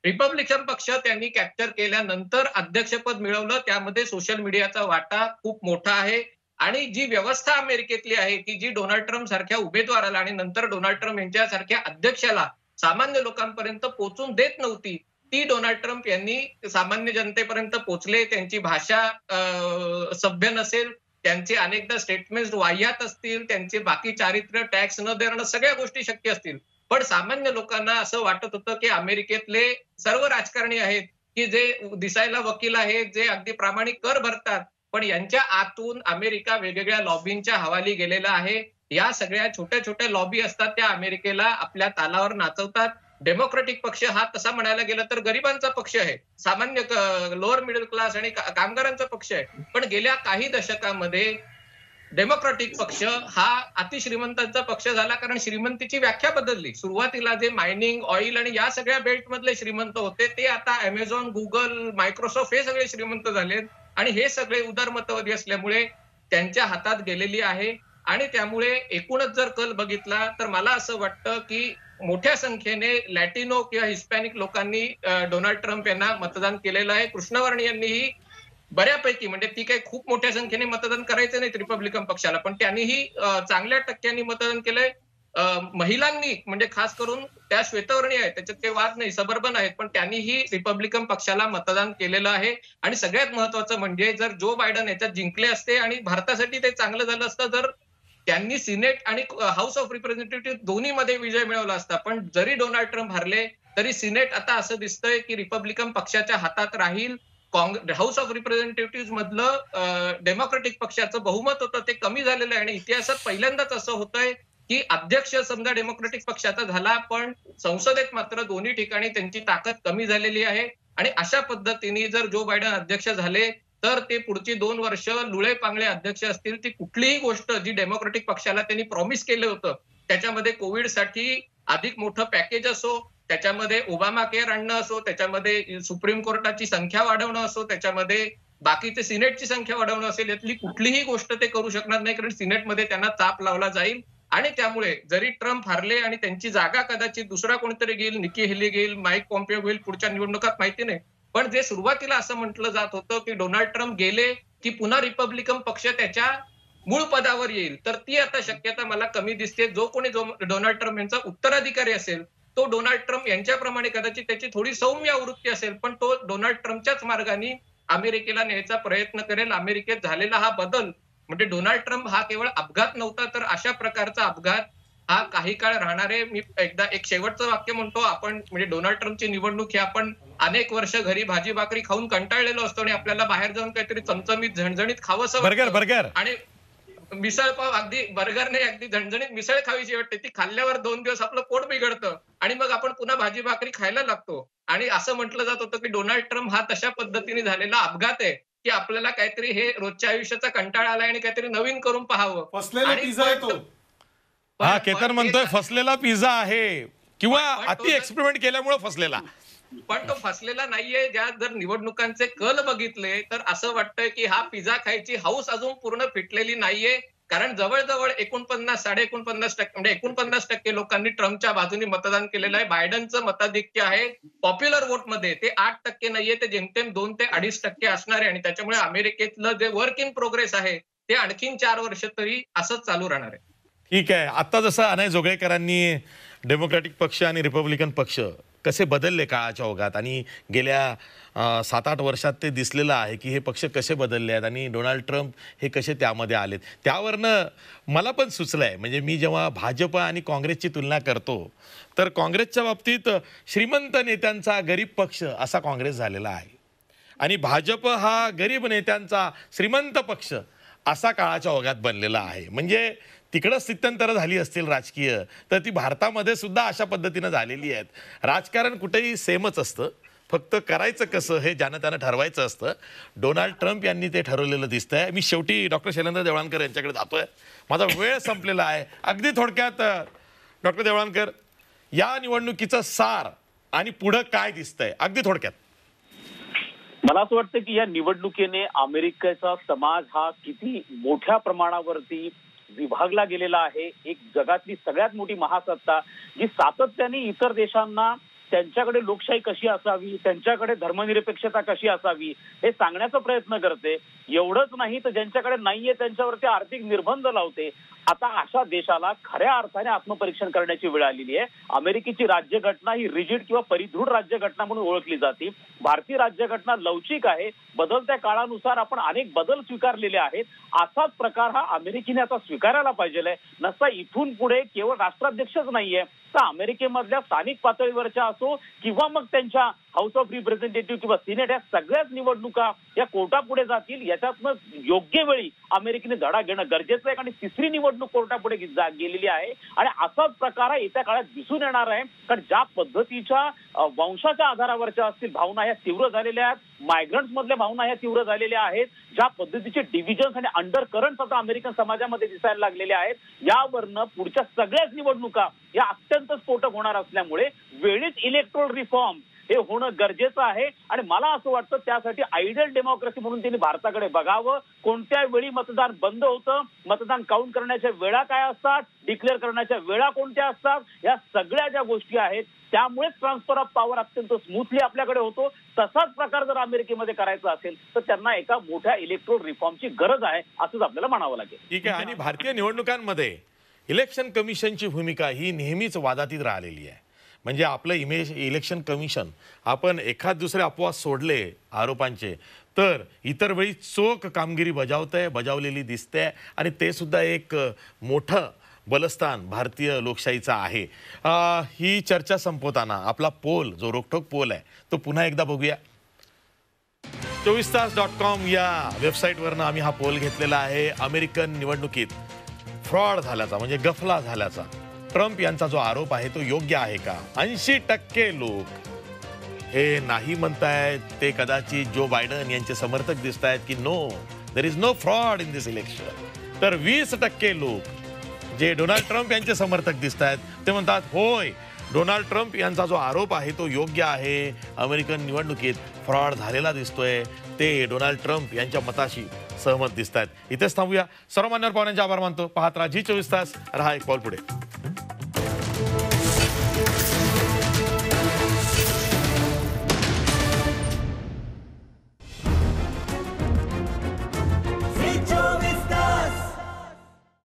रिपब्लिकन पक्ष त्यांनी कॅप्चर केल्यानंतर अध्यक्षपद मिळवलं त्यामध्ये सोशल मीडियाचा वाटा खूप मोठा आहे आणि जी व्यवस्था अमेरिकेतली आहे की जी डोनाल्ड ट्रम्प सारख्या उमेदवाराला आणि नंतर डोनाल्ड ट्रम्प यांच्यासारख्या अध्यक्षाला सामान्य लोकांपर्यंत पोहोचून देत नव्हती ती डोनाल्ड ट्रम्प यांनी सामान्य जनतेपर्यंत पोचले त्यांची भाषा सभ्य नसेल त्यांचे अनेकदा स्टेटमेंट वाह्यात असतील त्यांचे बाकी चारित्र्य टॅक्स न देणं सगळ्या गोष्टी शक्य असतील पण सामान्य लोकांना असं वाटत होतं की अमेरिकेतले सर्व राजकारणी आहेत की जे दिसायला वकील आहेत जे अगदी प्रामाणिक कर भरतात पण यांच्या आतून अमेरिका वेगवेगळ्या लॉबींच्या हवाली गेलेला आहे या सगळ्या छोट्या छोट्या लॉबी असतात त्या अमेरिकेला आपल्या तालावर नाचवतात डेमोक्रेटिक पक्ष हा तसा म्हणायला गेला तर गरिबांचा पक्ष आहे सामान्य लोअर मिडल क्लास आणि कामगारांचा पक्ष आहे पण गेल्या काही दशकामध्ये डेमोक्रॅटिक पक्ष हा अतिश्रीमंतांचा पक्ष झाला कारण श्रीमंतीची व्याख्या बदलली सुरुवातीला जे मायनिंग ऑइल आणि या सगळ्या बेल्टमधले श्रीमंत होते ते आता अमेझॉन गुगल मायक्रोसॉफ्ट हे सगळे श्रीमंत झालेत आणि हे सगळे उदारमतवादी असल्यामुळे त्यांच्या हातात गेलेली आहे आणि त्यामुळे एकूणच जर कल बघितला तर मला असं वाटतं की मोठ्या संख्येने लॅटिनो किंवा हिस्पॅनिक लोकांनी डोनाल्ड ट्रम्प यांना मतदान केलेलं आहे कृष्णवर्णी यांनीही बऱ्यापैकी म्हणजे ती काही खूप मोठ्या संख्येने मतदान करायचं नाही रिपब्लिकन पक्षाला पण त्यांनीही चांगल्या टक्क्यांनी मतदान केलंय महिलांनी म्हणजे खास करून त्या श्वेतवर्णी आहेत त्याच्यात काही वाद नाही सबर्बन आहेत पण त्यांनीही रिपब्लिकन पक्षाला मतदान केलेलं आहे आणि सगळ्यात महत्वाचं म्हणजे जर जो बायडन याच्यात जिंकले असते आणि भारतासाठी ते चांगलं झालं असतं जर त्यांनी सिनेट आणि हाऊस ऑफ रिप्रेझेंटेटिव्ह दोन्ही मध्ये विजय मिळवला असता पण जरी डोनाल्ड ट्रम्प हरले तरी सिनेट आता असं दिसतंय की रिपब्लिकन पक्षाच्या हातात राहील हाऊस ऑफ रिप्रेझेंटेटिव्ह मधलं डेमोक्रेटिक पक्षाचं बहुमत होतं ते कमी झालेलं आहे आणि इतिहासात पहिल्यांदाच असं होतंय की अध्यक्ष समजा डेमोक्रेटिक पक्षाचा झाला पण संसदेत मात्र दोन्ही ठिकाणी त्यांची ताकद कमी झालेली आहे आणि अशा पद्धतीने जर जो बायडन अध्यक्ष झाले तर ते पुढची दोन वर्ष लुळे पांगळे अध्यक्ष असतील ती कुठलीही गोष्ट जी डेमोक्रेटिक पक्षाला त्यांनी प्रॉमिस केलं होतं त्याच्यामध्ये कोविडसाठी अधिक मोठं पॅकेज असो त्याच्यामध्ये ओबामा केअर आणणं असो त्याच्यामध्ये सुप्रीम कोर्टाची संख्या वाढवणं असो त्याच्यामध्ये बाकीचे सिनेटची संख्या वाढवणं असेल यातली कुठलीही गोष्ट ते करू शकणार नाही कारण सिनेटमध्ये त्यांना चाप लावला जाईल आणि त्यामुळे जरी ट्रम्प हारले आणि त्यांची जागा कदाचित दुसरा कोणीतरी घेईल निकी हेली घेईल माईक पॉम्पिओ होईल पुढच्या निवडणुकात माहिती नाही पण जे सुरुवातीला असं म्हटलं जात होतं की डोनाल्ड ट्रम्प गेले की पुन्हा रिपब्लिकन पक्ष त्याच्या मूळ पदावर येईल तर ती आता शक्यता मला कमी दिसते जो कोणी डोनाल्ड ट्रम्प यांचा उत्तराधिकारी असेल तो डोनाल्ड ट्रम्प यांच्याप्रमाणे कदाचित त्याची थोडी सौम्य आवृत्ती असेल पण तो डोनाल्ड ट्रम्पच्याच मार्गाने अमेरिकेला न्यायचा प्रयत्न करेल अमेरिकेत झालेला हा बदल म्हणजे डोनाल्ड ट्रम्प हा केवळ अपघात नव्हता तर अशा प्रकारचा अपघात हा काही काळ राहणार आहे मी एकदा एक शेवटचं वाक्य म्हणतो आपण म्हणजे डोनाल्ड ट्रम्पची निवडणूक ही आपण अनेक वर्ष घरी भाजी भाकरी खाऊन कंटाळलेलो असतो आणि आपल्याला बाहेर जाऊन काहीतरी चमचमीत झणझणीत बर्गर आणि मिसळ पाव अगदी बर्गर नाही अगदी झणझणीत मिसळ खावीची वाटते ती खाल्ल्यावर दोन दिवस आपलं पोट बिघडतं आणि मग आपण पुन्हा भाजी भाकरी खायला लागतो आणि असं म्हटलं जात होतं की डोनाल्ड ट्रम्प हा तशा पद्धतीने झालेला अपघात आहे की आपल्याला काहीतरी हे रोजच्या आयुष्याचा कंटाळा आलाय आणि काहीतरी नवीन करून पाहावं हा केतन म्हणतोय फसलेला पिझ्झा आहे किंवा अति एक्सपेरिमेंट केल्यामुळे फसलेला पण तो फसलेला नाहीये ज्या जर निवडणुकांचे कल बघितले तर असं वाटतंय की हा पिझ्झा खायची हाऊस अजून पूर्ण फिटलेली नाहीये कारण जवळजवळ एकोणपन्नास साडे एकोणपन्नास टक्के म्हणजे एकोणपन्नास टक्के लोकांनी ट्रम्पच्या बाजूने मतदान केलेलं आहे बायडनचं मताधिक्य आहे पॉप्युलर वोटमध्ये ते आठ टक्के नाहीये ते जेमतेम दोन ते अडीच टक्के असणार आहे आणि त्याच्यामुळे अमेरिकेतलं जे वर्क इन प्रोग्रेस आहे ते आणखीन चार वर्ष तरी असंच चालू राहणार आहे ठीक आहे आता जसं अनय जोगळेकरांनी डेमोक्रॅटिक पक्ष आणि रिपब्लिकन पक्ष कसे बदलले काळाच्या ओघात आणि गेल्या सात आठ वर्षात ते दिसलेलं आहे की हे पक्ष कसे बदलले आहेत आणि डोनाल्ड ट्रम्प हे कसे त्यामध्ये आलेत त्यावरनं मला पण सुचलं आहे म्हणजे मी जेव्हा भाजप आणि काँग्रेसची तुलना करतो तर काँग्रेसच्या बाबतीत श्रीमंत नेत्यांचा गरीब पक्ष असा काँग्रेस झालेला आहे आणि भाजप हा गरीब नेत्यांचा श्रीमंत पक्ष असा काळाच्या ओघात बनलेला आहे म्हणजे तिकडं स्थित्यंतरं झाली असतील राजकीय तर ती भारतामध्ये सुद्धा अशा पद्धतीनं झालेली आहेत राजकारण कुठेही सेमच असतं फक्त करायचं कसं हे ज्यानं त्यानं ठरवायचं असतं डोनाल्ड ट्रम्प यांनी ते ठरवलेलं दिसतंय मी शेवटी डॉक्टर शैलेंद्र देवळांकर यांच्याकडे जातो आहे माझा वेळ संपलेला आहे अगदी थोडक्यात डॉक्टर देवळांकर या निवडणुकीचं सार आणि पुढं काय दिसतंय अगदी थोडक्यात मला असं वाटतं की या निवडणुकीने अमेरिकेचा समाज हा किती मोठ्या प्रमाणावरती विभागला गेलेला आहे एक जगातली सगळ्यात मोठी महासत्ता जी सातत्याने इतर देशांना त्यांच्याकडे लोकशाही कशी असावी त्यांच्याकडे धर्मनिरपेक्षता कशी असावी हे सांगण्याचा प्रयत्न करते एवढंच नाही तर ज्यांच्याकडे नाहीये त्यांच्यावरती आर्थिक निर्बंध लावते आता अशा देशाला खऱ्या अर्थाने आत्मपरीक्षण करण्याची वेळ आलेली आहे अमेरिकेची राज्यघटना ही रिजिड किंवा परिदृढ राज्यघटना म्हणून ओळखली जाते भारतीय राज्यघटना लवचिक आहे बदलत्या काळानुसार आपण अनेक बदल स्वीकारलेले आहेत असाच प्रकार हा अमेरिकेने आता स्वीकारायला पाहिजे नसता इथून पुढे केवळ राष्ट्राध्यक्षच नाहीये तर अमेरिकेमधल्या स्थानिक पातळीवरच्या असो किंवा मग त्यांच्या हाऊस ऑफ रिप्रेझेंटेटिव्ह किंवा सिनेट या सगळ्याच निवडणुका या कोर्टापुढे जातील याच्यातनं योग्य वेळी अमेरिकेने धडा घेणं गरजेचं आहे आणि तिसरी निवड निवडणूक कोर्टापुढे गेलेली आहे आणि असाच प्रकार येत्या काळात दिसून येणार आहे कारण ज्या पद्धतीच्या वंशाच्या आधारावरच्या असतील भावना या तीव्र झालेल्या आहेत मायग्रंट्स मधल्या भावना या तीव्र झालेल्या आहेत ज्या पद्धतीचे डिव्हिजन्स आणि अंडर करंट आता अमेरिकन समाजामध्ये दिसायला लागलेले आहेत यावरनं पुढच्या सगळ्याच निवडणुका या अत्यंत स्फोटक होणार असल्यामुळे वेळीच इलेक्ट्रोल रिफॉर्म हे होणं गरजेचं आहे आणि मला असं वाटतं त्यासाठी आयडियल डेमोक्रेसी म्हणून त्यांनी भारताकडे बघावं कोणत्या वेळी मतदान बंद होतं मतदान काउंट करण्याच्या वेळा काय असतात डिक्लेअर करण्याच्या वेळा कोणत्या असतात या सगळ्या ज्या गोष्टी आहेत त्यामुळेच ट्रान्सफर ऑफ पॉवर अत्यंत स्मूथली आपल्याकडे होतो तसाच प्रकार जर अमेरिकेमध्ये करायचा असेल तर त्यांना एका मोठ्या इलेक्ट्रोल रिफॉर्मची गरज आहे असंच आपल्याला म्हणावं लागेल ठीक आहे आणि भारतीय निवडणुकांमध्ये इलेक्शन कमिशनची भूमिका ही नेहमीच वादातीत राहिलेली आहे म्हणजे आपलं इमेज इलेक्शन कमिशन आपण एखाद दुसरे अपवाद सोडले आरोपांचे तर इतर वेळी चोख कामगिरी बजावत आहे बजावलेली दिसते आणि ते सुद्धा एक मोठं बलस्थान भारतीय लोकशाहीचं आहे ही चर्चा संपवताना आपला पोल जो रोखोक पोल आहे तो पुन्हा एकदा बघूया चोवीस तास डॉट कॉम या वेबसाईटवरनं आम्ही हा पोल घेतलेला आहे अमेरिकन निवडणुकीत फ्रॉड झाल्याचा म्हणजे गफला झाल्याचा ट्रम्प यांचा जो आरोप आहे तो योग्य आहे का ऐंशी टक्के लोक हे नाही म्हणतायत ते कदाचित जो बायडन यांचे समर्थक दिसत आहेत की no there is no fraud in this election तर वीस टक्के लोक जे डोनाल्ड ट्रम्प यांचे समर्थक दिसत आहेत ते म्हणतात होय डोनाल्ड ट्रम्प यांचा जो आरोप आहे तो योग्य आहे अमेरिकन निवडणुकीत फ्रॉड झालेला दिसतोय ते डोनाल्ड ट्रम्प यांच्या मताशी सहमत दिसत आहेत इथेच थांबूया सर्वमान्यवर पाहुण्यांचे आभार मानतो पाहत राहा जी चोवीस तास राहा एक पाऊल पुढे